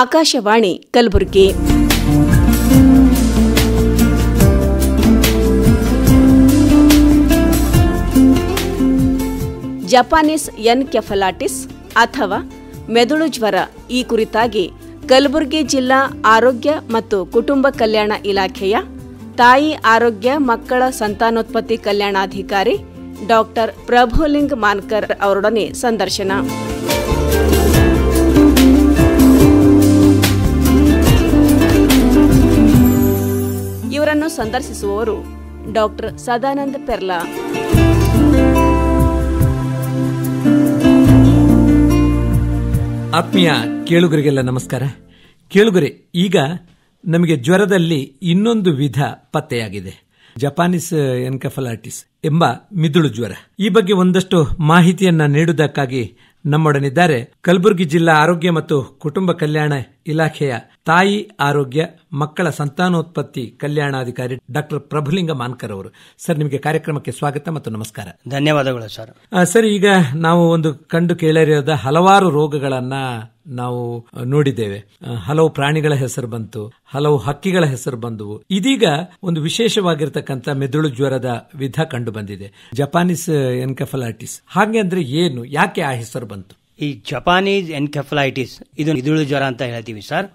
Akashvani Kalaburagi Japanese encephalitis ಅಥವಾ ಮೆದುಳು ಜ್ವರ ಈ ಕುರಿತಾಗಿ ಕಲಬುರಗಿ ಜಿಲ್ಲಾ ಆರೋಗ್ಯ ಮತ್ತು ಕುಟುಂಬ ಕಲ್ಯಾಣ ಇಲಾಖೆಯ ತಾಯಿ ಆರೋಗ್ಯ ಮಕ್ಕಳ ಸಂತಾನೋತ್ಪತ್ತಿ ಕಲ್ಯಾಣಾಧಿಕಾರಿ ಡಾಕ್ಟರ್ ಪ್ರಭುಲಿಂಗ್ ಮಾನ್ಕರ್ ಅವರೊಡನೆ ಸಂದರ್ಶನ ಇವರನ್ನು ಸಂದರ್ಶಿಸುವವರು ಡಾಕ್ಟರ್ ಸದಾನಂದ ಪೆರ್ಲಾ ಆತ್ಮೀಯ ಕೇಳುಗರಿಗೆಲ್ಲ ನಮಸ್ಕಾರ ಕೇಳುಗರೆ ಈಗ ನಮಗೆ ಜ್ವರದಲ್ಲಿ ಇನ್ನೊಂದು ವಿಧ ಪತ್ತೆಯಾಗಿದೆ ಜಪಾನೀಸ್ ಎನ್ಕಫಲಾಟಿಸ್ ಎಂಬ ಮಿದುಳು ಜ್ವರ ಈ ಬಗ್ಗೆ ಒಂದಷ್ಟು ಮಾಹಿತಿಯನ್ನ ನೀಡುವುದಕ್ಕಾಗಿ ನಮ್ಮೊಡನಿದ್ದಾರೆ ಕಲಬುರಗಿ ಜಿಲ್ಲಾ ಆರೋಗ್ಯ ಮತ್ತು ಕುಟುಂಬ ಕಲ್ಯಾಣ ಇಲಾಖೆಯ ತಾಯಿ ಆರೋಗ್ಯ ಮಕ್ಕಳ ಸಂತಾನೋತ್ಪತ್ತಿ ಕಲ್ಯಾಣಾಧಿಕಾರಿ ಡಾಕ್ಟರ್ ಪ್ರಭುಲಿಂಗ ಮಾನ್ಕರ್ ಅವರು ಸರ್ ನಿಮಗೆ ಕಾರ್ಯಕ್ರಮಕ್ಕೆ ಸ್ವಾಗತ ಮತ್ತು ನಮಸ್ಕಾರ ಧನ್ಯವಾದಗಳು ಸರ್ ಸರ್ ಈಗ ನಾವು ಒಂದು ಕಂಡು ಕೇಳರಿಯಾದ ಹಲವಾರು ರೋಗಗಳನ್ನ ನಾವು ನೋಡಿದ್ದೇವೆ ಹಲವು ಪ್ರಾಣಿಗಳ ಹೆಸರು ಬಂತು ಹಲವು ಹಕ್ಕಿಗಳ ಹೆಸರು ಬಂದವು ಇದೀಗ ಒಂದು ವಿಶೇಷವಾಗಿರ್ತಕ್ಕಂಥ ಮೆದುಳು ಜ್ವರದ ವಿಧ ಕಂಡು ಬಂದಿದೆ ಜಪಾನೀಸ್ ಎನ್ಕೆಫಲೈಟಿಸ್ ಹಾಗೆ ಅಂದ್ರೆ ಏನು ಯಾಕೆ ಆ ಹೆಸರು ಬಂತು ಈ ಜಪಾನೀಸ್ ಎನ್ಕೆಫಲೈಟಿಸ್ ಇದು ಇದುಳು ಜ್ವರ ಅಂತ ಹೇಳ್ತೀವಿ ಸರ್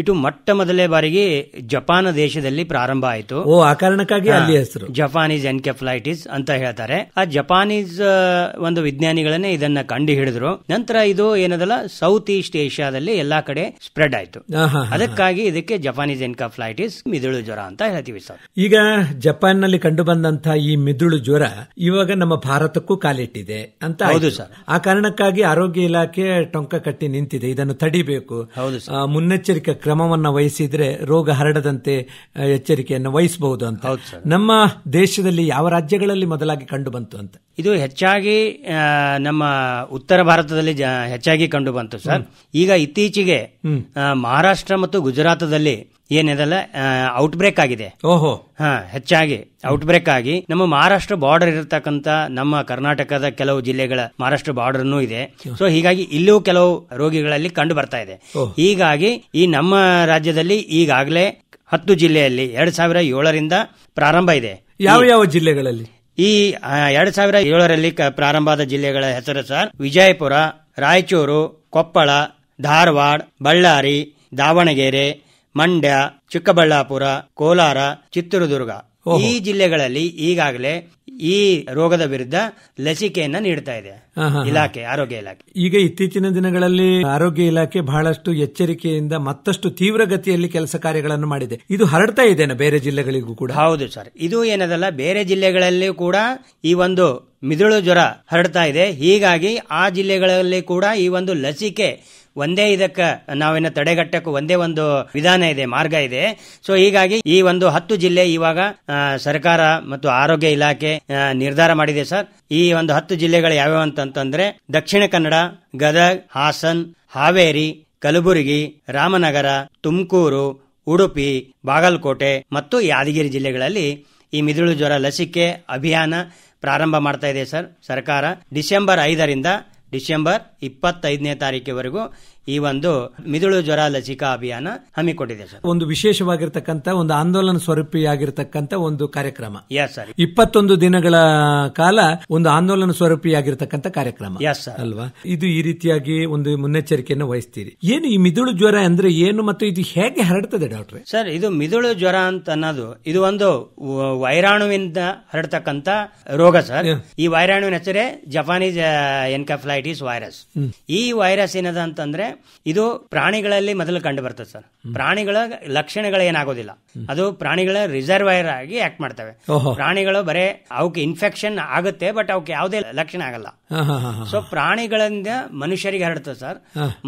ಇದು ಮೊಟ್ಟ ಮೊದಲೇ ಬಾರಿಗೆ ಜಪಾನ್ ದೇಶದಲ್ಲಿ ಪ್ರಾರಂಭ ಆಯಿತು ಓ ಆ ಕಾರಣಕ್ಕಾಗಿ ಅಲ್ಲಿ ಹೆಸರು ಜಪಾನೀಸ್ ಎನ್ಕೆಫಲೈಟಿಸ್ ಅಂತ ಹೇಳ್ತಾರೆ ಆ ಜಪಾನೀಸ್ ಒಂದು ವಿಜ್ಞಾನಿಗಳನ್ನೇ ಇದನ್ನ ಕಂಡು ಹಿಡಿದ್ರು ನಂತರ ಇದು ಏನದಲ್ಲ ಸೌತ್ ಈಸ್ಟ್ ಏಷ್ಯಾದಲ್ಲಿ ಎಲ್ಲಾ ಕಡೆ ಸ್ಪ್ರೆಡ್ ಆಯಿತು ಅದಕ್ಕಾಗಿ ಇದಕ್ಕೆ ಜಪಾನೀಸ್ ಎನ್ಕೆಫಲೈಟಿಸ್ ಮಿದುಳು ಜ್ವರ ಅಂತ ಹೇಳ್ತೀವಿ ಸರ್ ಈಗ ಜಪಾನ್ ನಲ್ಲಿ ಕಂಡು ಬಂದಂತಹ ಈ ಮಿದುಳು ಜ್ವರ ಇವಾಗ ನಮ್ಮ ಭಾರತಕ್ಕೂ ಕಾಲಿಟ್ಟಿದೆ ಅಂತ ಹೌದು ಸರ್ ಆ ಕಾರಣಕ್ಕಾಗಿ ಆರೋಗ್ಯ ಇಲಾಖೆ ಟೊಂಕ ಕಟ್ಟಿ ನಿಂತಿದೆ ಇದನ್ನು ತಡಿಬೇಕು ಮುನ್ನೆಚ್ಚರಿಕೆ ಕ್ರಮವನ್ನ ವಹಿಸಿದ್ರೆ ರೋಗ ಹರಡದಂತೆ ಎಚ್ಚರಿಕೆಯನ್ನು ವಹಿಸಬಹುದು ಅಂತ ನಮ್ಮ ದೇಶದಲ್ಲಿ ಯಾವ ರಾಜ್ಯಗಳಲ್ಲಿ ಮೊದಲಾಗಿ ಕಂಡು ಬಂತು ಅಂತ ಇದು ಹೆಚ್ಚಾಗಿ ನಮ್ಮ ಉತ್ತರ ಭಾರತದಲ್ಲಿ ಹೆಚ್ಚಾಗಿ ಕಂಡು ಬಂತು ಸರ್ ಈಗ ಇತ್ತೀಚೆಗೆ ಮಹಾರಾಷ್ಟ್ರ ಮತ್ತು ಗುಜರಾತದಲ್ಲಿ ಏನಿದೆಲ್ಲ ಔಟ್ ಬ್ರೇಕ್ ಆಗಿದೆ ಓಹೋ ಹಾ ಹೆಚ್ಚಾಗಿ ಔಟ್ ಬ್ರೇಕ್ ಆಗಿ ನಮ್ಮ ಮಹಾರಾಷ್ಟ್ರ ಬಾರ್ಡರ್ ಇರತಕ್ಕಂತ ನಮ್ಮ ಕರ್ನಾಟಕದ ಕೆಲವು ಜಿಲ್ಲೆಗಳ ಮಹಾರಾಷ್ಟ್ರ ಬಾರ್ಡರ್ ಇದೆ ಸೊ ಹೀಗಾಗಿ ಇಲ್ಲೂ ಕೆಲವು ರೋಗಿಗಳಲ್ಲಿ ಕಂಡು ಬರ್ತಾ ಇದೆ ಹೀಗಾಗಿ ಈ ನಮ್ಮ ರಾಜ್ಯದಲ್ಲಿ ಈಗಾಗಲೇ ಹತ್ತು ಜಿಲ್ಲೆಯಲ್ಲಿ ಎರಡ್ ಸಾವಿರ ಏಳರಿಂದ ಪ್ರಾರಂಭ ಇದೆ ಯಾವ ಯಾವ ಜಿಲ್ಲೆಗಳಲ್ಲಿ ಈ ಎರಡ್ ಸಾವಿರ ಏಳರಲ್ಲಿ ಪ್ರಾರಂಭ ಆದ ಜಿಲ್ಲೆಗಳ ಹೆಸರು ಸರ್ ವಿಜಯಪುರ ರಾಯಚೂರು ಕೊಪ್ಪಳ ಧಾರವಾಡ ಬಳ್ಳಾರಿ ದಾವಣಗೆರೆ ಮಂಡ್ಯ ಚಿಕ್ಕಬಳ್ಳಾಪುರ ಕೋಲಾರ ಚಿತ್ರದುರ್ಗ ಈ ಜಿಲ್ಲೆಗಳಲ್ಲಿ ಈಗಾಗಲೇ ಈ ರೋಗದ ವಿರುದ್ಧ ಲಸಿಕೆಯನ್ನ ನೀಡ್ತಾ ಇದೆ ಇಲಾಖೆ ಆರೋಗ್ಯ ಇಲಾಖೆ ಈಗ ಇತ್ತೀಚಿನ ದಿನಗಳಲ್ಲಿ ಆರೋಗ್ಯ ಇಲಾಖೆ ಬಹಳಷ್ಟು ಎಚ್ಚರಿಕೆಯಿಂದ ಮತ್ತಷ್ಟು ತೀವ್ರಗತಿಯಲ್ಲಿ ಕೆಲಸ ಕಾರ್ಯಗಳನ್ನು ಮಾಡಿದೆ ಇದು ಹರಡ್ತಾ ಇದೆ ಬೇರೆ ಜಿಲ್ಲೆಗಳಿಗೂ ಕೂಡ ಹೌದು ಸರ್ ಇದು ಏನದಲ್ಲ ಬೇರೆ ಜಿಲ್ಲೆಗಳಲ್ಲಿ ಕೂಡ ಈ ಒಂದು ಮಿದುಳು ಜ್ವರ ಹರಡ್ತಾ ಇದೆ ಹೀಗಾಗಿ ಆ ಜಿಲ್ಲೆಗಳಲ್ಲಿ ಕೂಡ ಈ ಒಂದು ಲಸಿಕೆ ಒಂದೇ ಇದಕ್ಕೆ ನಾವೇನ ತಡೆಗಟ್ಟಕ್ಕೂ ಒಂದೇ ಒಂದು ವಿಧಾನ ಇದೆ ಮಾರ್ಗ ಇದೆ ಸೊ ಹೀಗಾಗಿ ಈ ಒಂದು ಹತ್ತು ಜಿಲ್ಲೆ ಇವಾಗ ಸರ್ಕಾರ ಮತ್ತು ಆರೋಗ್ಯ ಇಲಾಖೆ ನಿರ್ಧಾರ ಮಾಡಿದೆ ಸರ್ ಈ ಒಂದು ಹತ್ತು ಜಿಲ್ಲೆಗಳು ಯಾವ್ಯಾವ ಅಂತಂದ್ರೆ ದಕ್ಷಿಣ ಕನ್ನಡ ಗದಗ್ ಹಾಸನ್ ಹಾವೇರಿ ಕಲಬುರಗಿ ರಾಮನಗರ ತುಮಕೂರು ಉಡುಪಿ ಬಾಗಲಕೋಟೆ ಮತ್ತು ಯಾದಗಿರಿ ಜಿಲ್ಲೆಗಳಲ್ಲಿ ಈ ಮಿದುಳು ಜ್ವರ ಲಸಿಕೆ ಅಭಿಯಾನ ಪ್ರಾರಂಭ ಮಾಡ್ತಾ ಇದೆ ಸರ್ ಸರ್ಕಾರ ಡಿಸೆಂಬರ್ ಐದರಿಂದ ಡಿಸೆಂಬರ್ ಇಪ್ಪತ್ತೈದನೇ ತಾರೀಕಿವರೆಗೂ ಈ ಒಂದು ಮಿದುಳು ಜ್ವರ ಲಸಿಕಾ ಅಭಿಯಾನ ಹಮ್ಮಿಕೊಂಡಿದೆ ಸರ್ ಒಂದು ವಿಶೇಷವಾಗಿರ್ತಕ್ಕಂಥ ಒಂದು ಆಂದೋಲನ ಸ್ವರೂಪಿಯಾಗಿರ್ತಕ್ಕಂತ ಒಂದು ಕಾರ್ಯಕ್ರಮ ಎಸ್ ಸರ್ ಇಪ್ಪತ್ತೊಂದು ದಿನಗಳ ಕಾಲ ಒಂದು ಆಂದೋಲನ ಸ್ವರೂಪಿಯಾಗಿರ್ತಕ್ಕಂತ ಕಾರ್ಯಕ್ರಮ ಎಸ್ ಸರ್ ಅಲ್ವಾ ಇದು ಈ ರೀತಿಯಾಗಿ ಒಂದು ಮುನ್ನೆಚ್ಚರಿಕೆಯನ್ನು ವಹಿಸ್ತೀರಿ ಏನು ಈ ಮಿದುಳು ಜ್ವರ ಅಂದ್ರೆ ಏನು ಮತ್ತು ಇದು ಹೇಗೆ ಹರಡ್ತದೆ ಡಾಕ್ಟರ್ ಸರ್ ಇದು ಮಿದುಳು ಜ್ವರ ಅಂತ ಅನ್ನೋದು ಇದು ಒಂದು ವೈರಾಣುವಿಂದ ಹರಡತಕ್ಕಂತ ರೋಗ ಸರ್ ಈ ವೈರಾಣುವಿನ ಹೆಸರೇ ಜಪಾನೀಸ್ ಎನ್ಕಫ್ಲೈಟಿಸ್ ವೈರಸ್ ಈ ವೈರಸ್ ಏನದ ಅಂತಂದ್ರೆ ಇದು ಪ್ರಾಣಿಗಳಲ್ಲಿ ಮೊದಲು ಕಂಡು ಬರ್ತದೆ ಸರ್ ಪ್ರಾಣಿಗಳ ಲಕ್ಷಣಗಳು ಏನಾಗೋದಿಲ್ಲ ಅದು ಪ್ರಾಣಿಗಳ ರಿಸರ್ವೈರ್ ಆಗಿ ಆಕ್ಟ್ ಮಾಡ್ತವೆ ಪ್ರಾಣಿಗಳು ಬರೇ ಅವಕ್ಕೆ ಇನ್ಫೆಕ್ಷನ್ ಆಗುತ್ತೆ ಬಟ್ ಅವಕ್ಕೆ ಯಾವುದೇ ಲಕ್ಷಣ ಆಗಲ್ಲ ಸೊ ಪ್ರಾಣಿಗಳಿಂದ ಮನುಷ್ಯರಿಗೆ ಹರಡುತ್ತೆ ಸರ್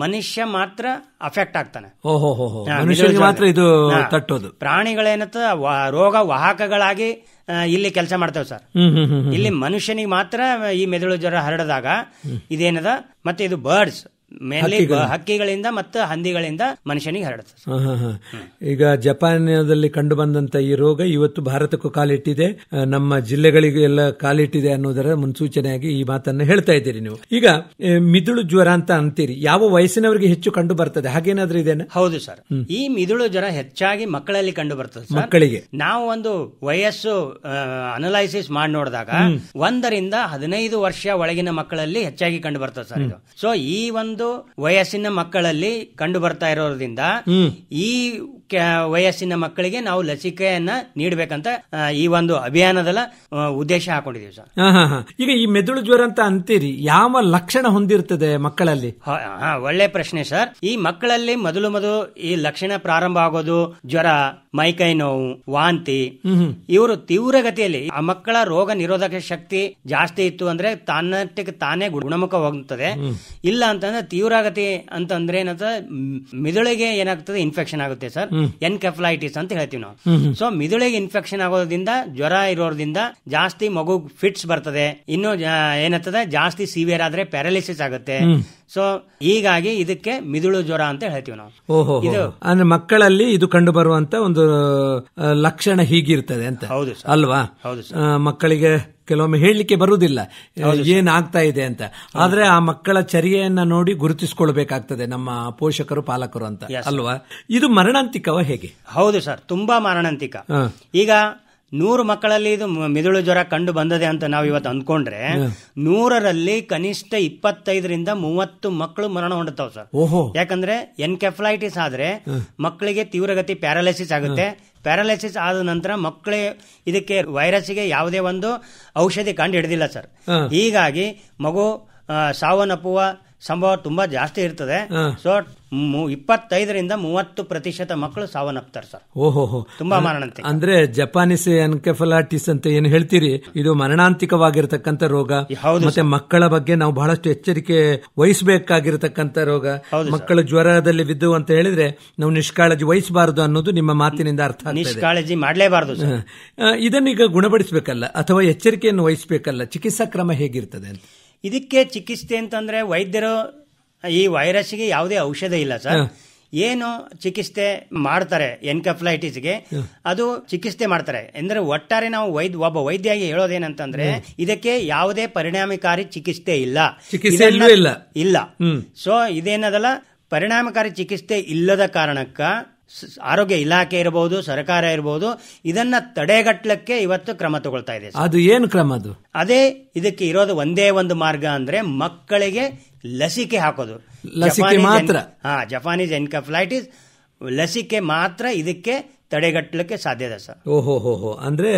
ಮನುಷ್ಯ ಮಾತ್ರ ಅಫೆಕ್ಟ್ ಆಗ್ತಾನೆ ಮಾತ್ರ ಇದು ತಟ್ಟೋದು ಪ್ರಾಣಿಗಳೇನತ್ತ ರೋಗ ವಾಹಕಗಳಾಗಿ ಇಲ್ಲಿ ಕೆಲಸ ಮಾಡ್ತೇವೆ ಸರ್ ಇಲ್ಲಿ ಮನುಷ್ಯನಿಗೆ ಮಾತ್ರ ಈ ಮೆದುಳು ಜ್ವರ ಹರಡದಾಗ ಇದೇನದ ಮತ್ತೆ ಇದು ಬರ್ಡ್ಸ್ ಮೇಲೆ ಹಕ್ಕಿಗಳಿಂದ ಮತ್ತು ಹಂದಿಗಳಿಂದ ಮನುಷ್ಯನಿಗೆ ಹರಡುತ್ತದೆ ಈಗ ಜಪಾನದಲ್ಲಿ ಕಂಡು ಬಂದಂತ ಈ ರೋಗ ಇವತ್ತು ಭಾರತಕ್ಕೂ ಕಾಲಿಟ್ಟಿದೆ ನಮ್ಮ ಜಿಲ್ಲೆಗಳಿಗೆ ಎಲ್ಲ ಕಾಲಿಟ್ಟಿದೆ ಅನ್ನೋದರ ಮುನ್ಸೂಚನೆಯಾಗಿ ಈ ಮಾತನ್ನು ಹೇಳ್ತಾ ಇದ್ದೀರಿ ನೀವು ಈಗ ಮಿದುಳು ಜ್ವರ ಅಂತ ಅಂತೀರಿ ಯಾವ ವಯಸ್ಸಿನವರಿಗೆ ಹೆಚ್ಚು ಕಂಡು ಬರ್ತದೆ ಹಾಗೇನಾದ್ರೂ ಇದೇನಾ ಹೌದು ಸರ್ ಈ ಮಿದುಳು ಜ್ವರ ಹೆಚ್ಚಾಗಿ ಮಕ್ಕಳಲ್ಲಿ ಕಂಡು ಬರ್ತದೆ ಮಕ್ಕಳಿಗೆ ನಾವು ಒಂದು ವಯಸ್ಸು ಅನಲೈಸಿಸ್ ಮಾಡಿ ನೋಡಿದಾಗ ಒಂದರಿಂದ ಹದಿನೈದು ವರ್ಷ ಒಳಗಿನ ಮಕ್ಕಳಲ್ಲಿ ಹೆಚ್ಚಾಗಿ ಕಂಡು ಬರ್ತದೆ ಸರ್ ಸೊ ಈ ಒಂದು ವಯಸ್ಸಿನ ಮಕ್ಕಳಲ್ಲಿ ಕಂಡು ಬರ್ತಾ ಇರೋದ್ರಿಂದ ಈ ವಯಸ್ಸಿನ ಮಕ್ಕಳಿಗೆ ನಾವು ಲಸಿಕೆಯನ್ನ ನೀಡಬೇಕಂತ ಈ ಒಂದು ಅಭಿಯಾನದಲ್ಲ ಉದ್ದೇಶ ಹಾಕೊಂಡಿದೀವಿ ಸರ್ ಈಗ ಈ ಮೆದುಳು ಜ್ವರ ಅಂತ ಅಂತೀರಿ ಯಾವ ಲಕ್ಷಣ ಹೊಂದಿರ್ತದೆ ಮಕ್ಕಳಲ್ಲಿ ಒಳ್ಳೆ ಪ್ರಶ್ನೆ ಸರ್ ಈ ಮಕ್ಕಳಲ್ಲಿ ಮೊದಲು ಮೊದಲು ಈ ಲಕ್ಷಣ ಪ್ರಾರಂಭ ಆಗೋದು ಜ್ವರ ಮೈಕೈ ನೋವು ವಾಂತಿ ಇವರು ತೀವ್ರಗತಿಯಲ್ಲಿ ಆ ಮಕ್ಕಳ ರೋಗ ನಿರೋಧಕ ಶಕ್ತಿ ಜಾಸ್ತಿ ಇತ್ತು ಅಂದ್ರೆ ತಾನಟ್ಟಕ್ಕೆ ತಾನೇ ಗುಣಮುಖವಾಗುತ್ತದೆ ಇಲ್ಲ ಅಂತಂದ್ರೆ ತೀವ್ರಗತಿ ಅಂತಂದ್ರೆ ಏನಂತ ಮಿದುಳಿಗೆ ಏನಾಗ್ತದೆ ಇನ್ಫೆಕ್ಷನ್ ಆಗುತ್ತೆ ಸರ್ ಎನ್ಕೆಫಲೈಟಿಸ್ ಅಂತ ಹೇಳ್ತೀವಿ ನಾವು ಸೊ ಮಿದುಳಿಗೆ ಇನ್ಫೆಕ್ಷನ್ ಆಗೋದ್ರಿಂದ ಜ್ವರ ಇರೋದ್ರಿಂದ ಜಾಸ್ತಿ ಮಗು ಫಿಟ್ಸ್ ಬರ್ತದೆ ಇನ್ನು ಏನಾಗ್ತದೆ ಜಾಸ್ತಿ ಸಿವಿಯರ್ ಆದ್ರೆ ಪ್ಯಾರಾಲಿಸಿಸ್ ಆಗುತ್ತೆ ಸೊ ಹೀಗಾಗಿ ಇದಕ್ಕೆ ಮಿದುಳು ಜ್ವರ ಅಂತ ಹೇಳ್ತೀವಿ ನಾವು ಓಹೋ ಅಂದ್ರೆ ಮಕ್ಕಳಲ್ಲಿ ಇದು ಕಂಡು ಬರುವಂತ ಒಂದು ಲಕ್ಷಣ ಹೀಗಿರ್ತದೆ ಅಂತ ಹೌದು ಅಲ್ವಾ ಹೌದು ಮಕ್ಕಳಿಗೆ ಕೆಲವೊಮ್ಮೆ ಹೇಳಲಿಕ್ಕೆ ಬರುವುದಿಲ್ಲ ಏನಾಗ್ತಾ ಇದೆ ಅಂತ ಆದ್ರೆ ಆ ಮಕ್ಕಳ ಚರ್ಯೆಯನ್ನ ನೋಡಿ ಗುರುತಿಸಿಕೊಳ್ಬೇಕಾಗ್ತದೆ ನಮ್ಮ ಪೋಷಕರು ಪಾಲಕರು ಅಂತ ಅಲ್ವಾ ಇದು ಮರಣಾಂತಿಕವ ಹೇಗೆ ಹೌದು ಸರ್ ತುಂಬಾ ಮರಣಾಂತಿಕ ಈಗ ನೂರು ಮಕ್ಕಳಲ್ಲಿ ಇದು ಮಿದುಳು ಜ್ವರ ಕಂಡು ಬಂದದೆ ಅಂತ ನಾವು ಇವತ್ತು ಅಂದ್ಕೊಂಡ್ರೆ ನೂರರಲ್ಲಿ ಕನಿಷ್ಠ ಇಪ್ಪತ್ತೈದರಿಂದ ಮೂವತ್ತು ಮಕ್ಕಳು ಮರಣ ಹೊಂದುತ್ತಾವ ಸರ್ ಯಾಕಂದ್ರೆ ಎನ್ಕೆಫ್ಲೈಟಿಸ್ ಆದ್ರೆ ಮಕ್ಕಳಿಗೆ ತೀವ್ರಗತಿ ಪ್ಯಾರಾಲಿಸಿಸ್ ಆಗುತ್ತೆ ಪ್ಯಾರಾಲಿಸಿಸ್ ಆದ ನಂತರ ಮಕ್ಕಳೇ ಇದಕ್ಕೆ ವೈರಸ್ಗೆ ಯಾವುದೇ ಒಂದು ಔಷಧಿ ಕಂಡು ಹಿಡಿದಿಲ್ಲ ಸರ್ ಹೀಗಾಗಿ ಮಗು ಸಾವನ್ನಪ್ಪುವ ಸಂಭವ ತುಂಬಾ ಜಾಸ್ತಿ ಇರ್ತದೆ ಸೊ ಇಪ್ಪತ್ತೈದರಿಂದ ಮೂವತ್ತು ಪ್ರತಿಶತ ಮಕ್ಕಳು ಸಾವನ್ನಪ್ತಾರೆ ಸರ್ ಓಹೋ ತುಂಬಾ ಮರಣಾಂತಿಕ ಅಂದ್ರೆ ಜಪಾನೀಸ್ ಎನ್ಕೆಫಲಾಟಿಸ್ ಅಂತ ಏನು ಹೇಳ್ತೀರಿ ಇದು ಮರಣಾಂತಿಕವಾಗಿರತಕ್ಕಂತ ರೋಗ ಮತ್ತೆ ಮಕ್ಕಳ ಬಗ್ಗೆ ನಾವು ಬಹಳಷ್ಟು ಎಚ್ಚರಿಕೆ ವಹಿಸಬೇಕಾಗಿರತಕ್ಕಂತ ರೋಗ ಮಕ್ಕಳ ಜ್ವರದಲ್ಲಿ ಬಿದ್ದು ಅಂತ ಹೇಳಿದ್ರೆ ನಾವು ನಿಷ್ಕಾಳಜಿ ವಹಿಸಬಾರದು ಅನ್ನೋದು ನಿಮ್ಮ ಮಾತಿನಿಂದ ಅರ್ಥ ನಿಷ್ಕಾಳಜಿ ಮಾಡಲೇಬಾರದು ಇದನ್ನೀಗ ಗುಣಪಡಿಸಬೇಕಲ್ಲ ಅಥವಾ ಎಚ್ಚರಿಕೆಯನ್ನು ವಹಿಸಬೇಕಲ್ಲ ಚಿಕಿತ್ಸಾ ಕ್ರಮ ಹೇಗಿರ್ತದೆ ಅಂತ ಇದಕ್ಕೆ ಚಿಕಿತ್ಸೆ ಅಂತಂದ್ರೆ ವೈದ್ಯರು ಈ ವೈರಸ್ಗೆ ಯಾವುದೇ ಔಷಧ ಇಲ್ಲ ಸರ್ ಏನು ಚಿಕಿತ್ಸೆ ಮಾಡ್ತಾರೆ ಎನ್ಕಫ್ಲೈಟಿಸ್ಗೆ ಅದು ಚಿಕಿತ್ಸೆ ಮಾಡ್ತಾರೆ ಅಂದ್ರೆ ಒಟ್ಟಾರೆ ನಾವು ವೈದ್ಯ ಒಬ್ಬ ವೈದ್ಯಾಗಿ ಹೇಳೋದೇನಂತಂದ್ರೆ ಇದಕ್ಕೆ ಯಾವುದೇ ಪರಿಣಾಮಕಾರಿ ಚಿಕಿತ್ಸೆ ಇಲ್ಲ ಇಲ್ಲ ಸೊ ಇದೇನದಲ್ಲ ಪರಿಣಾಮಕಾರಿ ಚಿಕಿತ್ಸೆ ಇಲ್ಲದ ಕಾರಣಕ್ಕ ಆರೋಗ್ಯ ಇಲಾಖೆ ಇರಬಹುದು ಸರ್ಕಾರ ಇರಬಹುದು ಇದನ್ನ ತಡೆಗಟ್ಟಲಿಕ್ಕೆ ಇವತ್ತು ಕ್ರಮ ತಗೊಳ್ತಾ ಇದೆ ಅದು ಏನು ಕ್ರಮ ಅದು ಅದೇ ಇದಕ್ಕೆ ಇರೋದು ಒಂದೇ ಒಂದು ಮಾರ್ಗ ಅಂದ್ರೆ ಮಕ್ಕಳಿಗೆ ಲಸಿಕೆ ಹಾಕೋದು ಲಸಿಕೆ ಮಾತ್ರ ಹಾ ಜಪಾನೀಸ್ ಎನ್ಕಫ್ಲೈಟಿಸ್ ಲಸಿಕೆ ಮಾತ್ರ ಇದಕ್ಕೆ ತಡೆಗಟ್ಟಲಿಕ್ಕೆ ಸಾಧ್ಯ ಸರ್ ಓಹೋ ಅಂದ್ರೆ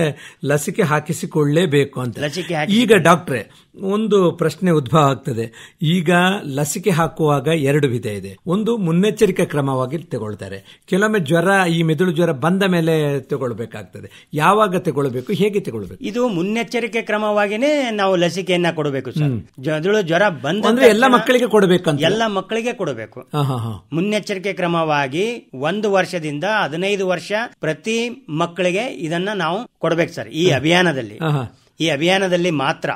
ಲಸಿಕೆ ಹಾಕಿಸಿಕೊಳ್ಳಲೇಬೇಕು ಅಂತ ಲಸಿಕೆ ಈಗ ಡಾಕ್ಟ್ರೆ ಒಂದು ಪ್ರಶ್ನೆ ಉದ್ಭವ ಆಗ್ತದೆ ಈಗ ಲಸಿಕೆ ಹಾಕುವಾಗ ಎರಡು ವಿಧ ಇದೆ ಒಂದು ಮುನ್ನೆಚ್ಚರಿಕೆ ಕ್ರಮವಾಗಿ ತಗೊಳ್ತಾರೆ ಕೆಲವೊಮ್ಮೆ ಜ್ವರ ಈ ಮೆದುಳು ಜ್ವರ ಬಂದ ಮೇಲೆ ತಗೊಳ್ಬೇಕಾಗ್ತದೆ ಯಾವಾಗ ತಗೊಳ್ಬೇಕು ಹೇಗೆ ತಗೊಳ್ಬೇಕು ಇದು ಮುನ್ನೆಚ್ಚರಿಕೆ ಕ್ರಮವಾಗಿನೇ ನಾವು ಲಸಿಕೆಯನ್ನ ಕೊಡಬೇಕು ಸರ್ ಮೆದುಳು ಜ್ವರ ಬಂದ ಎಲ್ಲ ಮಕ್ಕಳಿಗೆ ಕೊಡಬೇಕು ಎಲ್ಲ ಮಕ್ಕಳಿಗೆ ಕೊಡಬೇಕು ಮುನ್ನೆಚ್ಚರಿಕೆ ಕ್ರಮವಾಗಿ ಒಂದು ವರ್ಷದಿಂದ ಹದಿನೈದು ವರ್ಷ ಪ್ರತಿ ಮಕ್ಕಳಿಗೆ ಇದನ್ನ ನಾವು ಕೊಡ್ಬೇಕು ಸರ್ ಈ ಅಭಿಯಾನದಲ್ಲಿ ಈ ಅಭಿಯಾನದಲ್ಲಿ ಮಾತ್ರ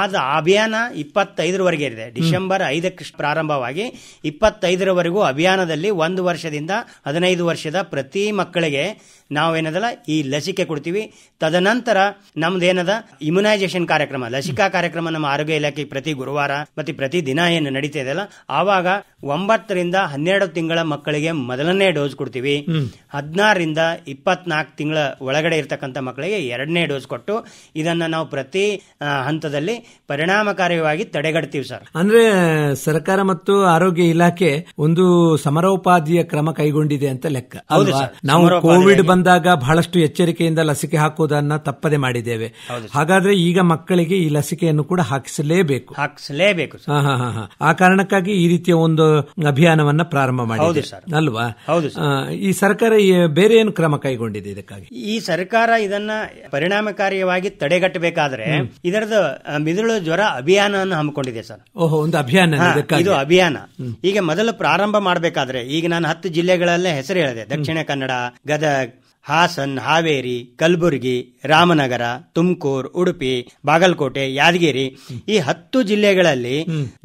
ಆದ ಅಭಿಯಾನ ಇಪ್ಪತ್ತೈದರವರೆಗೆ ಇದೆ ಡಿಸೆಂಬರ್ ಐದಕ್ಕೆ ಪ್ರಾರಂಭವಾಗಿ ಇಪ್ಪತ್ತೈದರವರೆಗೂ ಅಭಿಯಾನದಲ್ಲಿ ಒಂದು ವರ್ಷದಿಂದ ಹದಿನೈದು ವರ್ಷದ ಪ್ರತಿ ಮಕ್ಕಳಿಗೆ ನಾವೇನದಲ್ಲ ಈ ಲಸಿಕೆ ಕೊಡ್ತೀವಿ ತದನಂತರ ನಮ್ದೇನದ ಇಮ್ಯುನೈಸೇಷನ್ ಕಾರ್ಯಕ್ರಮ ಲಸಿಕಾ ಕಾರ್ಯಕ್ರಮ ನಮ್ಮ ಆರೋಗ್ಯ ಇಲಾಖೆ ಪ್ರತಿ ಗುರುವಾರ ಮತ್ತೆ ಪ್ರತಿ ದಿನ ಏನು ನಡೀತಾ ಇದೆಯಲ್ಲ ಆವಾಗ ಒಂಬತ್ತರಿಂದ ಹನ್ನೆರಡು ತಿಂಗಳ ಮಕ್ಕಳಿಗೆ ಮೊದಲನೇ ಡೋಸ್ ಕೊಡ್ತೀವಿ ಹದಿನಾರರಿಂದ ಇಪ್ಪತ್ನಾಲ್ಕು ತಿಂಗಳ ಒಳಗಡೆ ಇರತಕ್ಕಂಥ ಮಕ್ಕಳಿಗೆ ಎರಡನೇ ಡೋಸ್ ಕೊಟ್ಟು ಇದನ್ನು ನಾವು ಪ್ರತಿ ಹಂತದಲ್ಲಿ ಪರಿಣಾಮಕಾರಿಯಾಗಿ ತಡೆಗಟ್ತೀವಿ ಸರ್ ಅಂದ್ರೆ ಸರ್ಕಾರ ಮತ್ತು ಆರೋಗ್ಯ ಇಲಾಖೆ ಒಂದು ಸಮರೋಪಾದಿಯ ಕ್ರಮ ಕೈಗೊಂಡಿದೆ ಅಂತ ಲೆಕ್ಕ ನಾವು ಕೋವಿಡ್ ಬಂದಾಗ ಬಹಳಷ್ಟು ಎಚ್ಚರಿಕೆಯಿಂದ ಲಸಿಕೆ ಹಾಕುವುದನ್ನ ತಪ್ಪದೆ ಮಾಡಿದ್ದೇವೆ ಹಾಗಾದ್ರೆ ಈಗ ಮಕ್ಕಳಿಗೆ ಈ ಲಸಿಕೆಯನ್ನು ಕೂಡ ಹಾಕಿಸಲೇಬೇಕು ಹಾಕಿಸಲೇಬೇಕು ಆ ಕಾರಣಕ್ಕಾಗಿ ಈ ರೀತಿಯ ಒಂದು ಅಭಿಯಾನವನ್ನ ಪ್ರಾರಂಭ ಮಾಡಿದೆ ಅಲ್ವಾ ಈ ಸರ್ಕಾರ ಬೇರೆ ಏನು ಕ್ರಮ ಕೈಗೊಂಡಿದೆ ಇದಕ್ಕಾಗಿ ಈ ಸರ್ಕಾರ ಇದನ್ನ ಪರಿಣಾಮಕಾರಿಯಾಗಿ ತಡೆ ತಡೆಗಟ್ಟಬೇಕಾದ್ರೆ ಇದರದ್ದು ಮಿದುಳು ಜ್ವರ ಅಭಿಯಾನವನ್ನು ಹಮ್ಮಿಕೊಂಡಿದೆ ಸರ್ ಓಹೋ ಒಂದು ಅಭಿಯಾನ ಇದು ಅಭಿಯಾನ ಈಗ ಮೊದಲು ಪ್ರಾರಂಭ ಮಾಡಬೇಕಾದ್ರೆ ಈಗ ನಾನು ಹತ್ತು ಜಿಲ್ಲೆಗಳಲ್ಲೇ ಹೆಸರು ಹೇಳಿದೆ ದಕ್ಷಿಣ ಕನ್ನಡ ಗದಗ್ ಹಾಸನ್ ಹಾವೇರಿ ಕಲ್ಬುರ್ಗಿ ರಾಮನಗರ ತುಮಕೂರು ಉಡುಪಿ ಬಾಗಲಕೋಟೆ ಯಾದಗಿರಿ ಈ ಹತ್ತು ಜಿಲ್ಲೆಗಳಲ್ಲಿ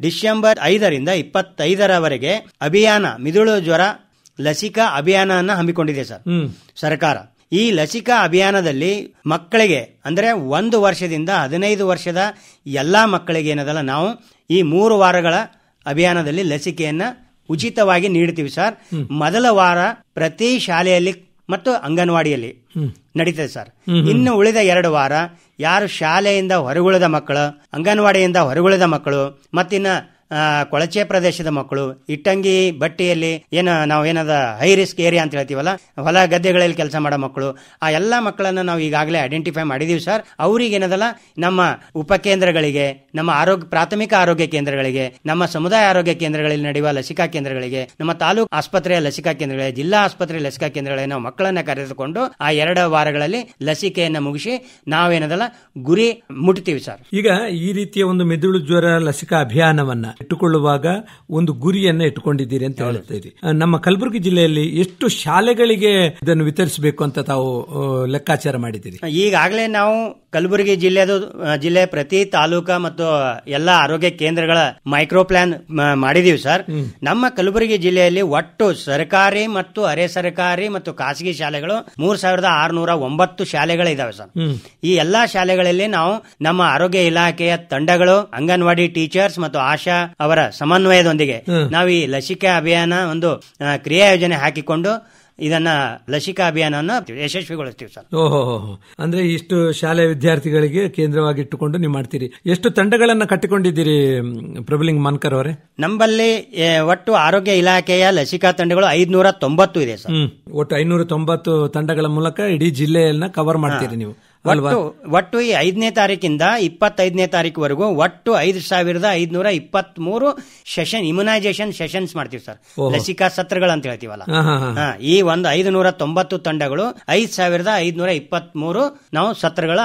ಡಿಸೆಂಬರ್ ಐದರಿಂದ ಇಪ್ಪತ್ತೈದರವರೆಗೆ ಅಭಿಯಾನ ಮಿದುಳು ಜ್ವರ ಲಸಿಕಾ ಅಭಿಯಾನವನ್ನು ಹಮ್ಮಿಕೊಂಡಿದೆ ಸರ್ ಸರ್ಕಾರ ಈ ಲಸಿಕಾ ಅಭಿಯಾನದಲ್ಲಿ ಮಕ್ಕಳಿಗೆ ಅಂದರೆ ಒಂದು ವರ್ಷದಿಂದ ಹದಿನೈದು ವರ್ಷದ ಎಲ್ಲ ಮಕ್ಕಳಿಗೆ ಏನದಲ್ಲ ನಾವು ಈ ಮೂರು ವಾರಗಳ ಅಭಿಯಾನದಲ್ಲಿ ಲಸಿಕೆಯನ್ನು ಉಚಿತವಾಗಿ ನೀಡ್ತೀವಿ ಸರ್ ಮೊದಲ ವಾರ ಪ್ರತಿ ಶಾಲೆಯಲ್ಲಿ ಮತ್ತು ಅಂಗನವಾಡಿಯಲ್ಲಿ ನಡೀತದೆ ಸರ್ ಇನ್ನು ಉಳಿದ ಎರಡು ವಾರ ಯಾರು ಶಾಲೆಯಿಂದ ಹೊರಗುಳಿದ ಮಕ್ಕಳು ಅಂಗನವಾಡಿಯಿಂದ ಹೊರಗುಳಿದ ಮಕ್ಕಳು ಮತ್ತಿನ್ನ ಕೊಳಚೆ ಪ್ರದೇಶದ ಮಕ್ಕಳು ಇಟ್ಟಂಗಿ ಬಟ್ಟೆಯಲ್ಲಿ ಏನು ನಾವು ಏನದ ಹೈ ರಿಸ್ಕ್ ಏರಿಯಾ ಅಂತ ಹೇಳ್ತೀವಲ್ಲ ಹೊಲ ಗದ್ದೆಗಳಲ್ಲಿ ಕೆಲಸ ಮಾಡೋ ಮಕ್ಕಳು ಆ ಎಲ್ಲ ಮಕ್ಕಳನ್ನು ನಾವು ಈಗಾಗಲೇ ಐಡೆಂಟಿಫೈ ಮಾಡಿದೀವಿ ಸರ್ ಅವ್ರಿಗೆ ಏನದಲ್ಲ ನಮ್ಮ ಉಪಕೇಂದ್ರಗಳಿಗೆ ನಮ್ಮ ಆರೋಗ್ಯ ಪ್ರಾಥಮಿಕ ಆರೋಗ್ಯ ಕೇಂದ್ರಗಳಿಗೆ ನಮ್ಮ ಸಮುದಾಯ ಆರೋಗ್ಯ ಕೇಂದ್ರಗಳಲ್ಲಿ ನಡೆಯುವ ಲಸಿಕಾ ಕೇಂದ್ರಗಳಿಗೆ ನಮ್ಮ ತಾಲೂಕು ಆಸ್ಪತ್ರೆಯ ಲಸಿಕಾ ಕೇಂದ್ರಗಳಿಗೆ ಜಿಲ್ಲಾ ಆಸ್ಪತ್ರೆ ಲಸಿಕಾ ಕೇಂದ್ರಗಳಿಗೆ ನಾವು ಮಕ್ಕಳನ್ನ ಕರೆದುಕೊಂಡು ಆ ಎರಡು ವಾರಗಳಲ್ಲಿ ಲಸಿಕೆಯನ್ನು ಮುಗಿಸಿ ನಾವೇನದಲ್ಲ ಗುರಿ ಮುಟ್ತೀವಿ ಸರ್ ಈಗ ಈ ರೀತಿಯ ಒಂದು ಮೆದುಳು ಜ್ವರ ಲಸಿಕಾ ಅಭಿಯಾನವನ್ನ ಇಟ್ಟುಕೊಳ್ಳುವಾಗ ಒಂದು ಗುರಿಯನ್ನ ಇಟ್ಟುಕೊಂಡಿದ್ದೀರಿ ಅಂತ ಹೇಳ್ತಾ ಇದ್ದೀರಿ ನಮ್ಮ ಕಲಬುರಗಿ ಜಿಲ್ಲೆಯಲ್ಲಿ ಎಷ್ಟು ಶಾಲೆಗಳಿಗೆ ಇದನ್ನು ವಿತರಿಸಬೇಕು ಅಂತ ತಾವು ಲೆಕ್ಕಾಚಾರ ಮಾಡಿದ್ದೀರಿ ಈಗಾಗಲೇ ನಾವು ಕಲಬುರಗಿ ಜಿಲ್ಲೆದು ಜಿಲ್ಲೆ ಪ್ರತಿ ತಾಲೂಕಾ ಮತ್ತು ಎಲ್ಲ ಆರೋಗ್ಯ ಕೇಂದ್ರಗಳ ಮೈಕ್ರೋ ಪ್ಲಾನ್ ಮಾಡಿದೀವಿ ಸರ್ ನಮ್ಮ ಕಲಬುರಗಿ ಜಿಲ್ಲೆಯಲ್ಲಿ ಒಟ್ಟು ಸರ್ಕಾರಿ ಮತ್ತು ಅರೆ ಸರ್ಕಾರಿ ಮತ್ತು ಖಾಸಗಿ ಶಾಲೆಗಳು ಮೂರ್ ಸಾವಿರದ ಆರ್ನೂರ ಒಂಬತ್ತು ಶಾಲೆಗಳಿದಾವೆ ಸರ್ ಈ ಎಲ್ಲಾ ಶಾಲೆಗಳಲ್ಲಿ ನಾವು ನಮ್ಮ ಆರೋಗ್ಯ ಇಲಾಖೆಯ ತಂಡಗಳು ಅಂಗನವಾಡಿ ಟೀಚರ್ಸ್ ಮತ್ತು ಆಶಾ ಅವರ ಸಮನ್ವಯದೊಂದಿಗೆ ನಾವು ಈ ಲಸಿಕೆ ಅಭಿಯಾನ ಒಂದು ಕ್ರಿಯಾ ಯೋಜನೆ ಹಾಕಿಕೊಂಡು ಇದನ್ನ ಲಸಿಕಾ ಅಭಿಯಾನವನ್ನು ಯಶಸ್ವಿಗೊಳಿಸ್ತೀವಿ ಸರ್ ಓಹೋ ಅಂದ್ರೆ ಇಷ್ಟು ಶಾಲೆ ವಿದ್ಯಾರ್ಥಿಗಳಿಗೆ ಕೇಂದ್ರವಾಗಿಟ್ಟುಕೊಂಡು ನೀವು ಮಾಡ್ತೀರಿ ಎಷ್ಟು ತಂಡಗಳನ್ನ ಕಟ್ಟಿಕೊಂಡಿದ್ದೀರಿ ಪ್ರಬಲಿಂಗ್ ಮನ್ಕರ್ ಅವರೇ ನಮ್ಮಲ್ಲಿ ಒಟ್ಟು ಆರೋಗ್ಯ ಇಲಾಖೆಯ ಲಸಿಕಾ ತಂಡಗಳು ಐದ್ನೂರ ತೊಂಬತ್ತು ಇದೆ ಸರ್ ಒಟ್ಟು ಐನೂರ ತೊಂಬತ್ತು ತಂಡಗಳ ಮೂಲಕ ಇಡೀ ಜಿಲ್ಲೆಯನ್ನ ಕವರ್ ಮಾಡ್ತೀರಿ ನೀವು ಒಟ್ಟು ಈ ಐದನೇ ತಾರೀಕಿಂದ ಇಪ್ಪತ್ತೈದನೇ ತಾರೀಕುವರೆಗೂ ಒಟ್ಟು ಐದು ಸಾವಿರದ ಐದುನೂರ ಇಪ್ಪತ್ತ್ ಮೂರು ಸೆಷನ್ ಇಮ್ಯುನೈಸೇಷನ್ ಸೆಷನ್ಸ್ ಮಾಡ್ತೀವಿ ಸರ್ ಲಸಿಕಾ ಸತ್ರಗಳು ಅಂತ ಹೇಳ್ತೀವಲ್ಲ ಈ ಒಂದು ಐದುನೂರ ತೊಂಬತ್ತು ತಂಡಗಳು ಐದ್ ಸಾವಿರದ ಐದುನೂರ ಇಪ್ಪತ್ತ್ ಮೂರು ನಾವು ಸತ್ರಗಳ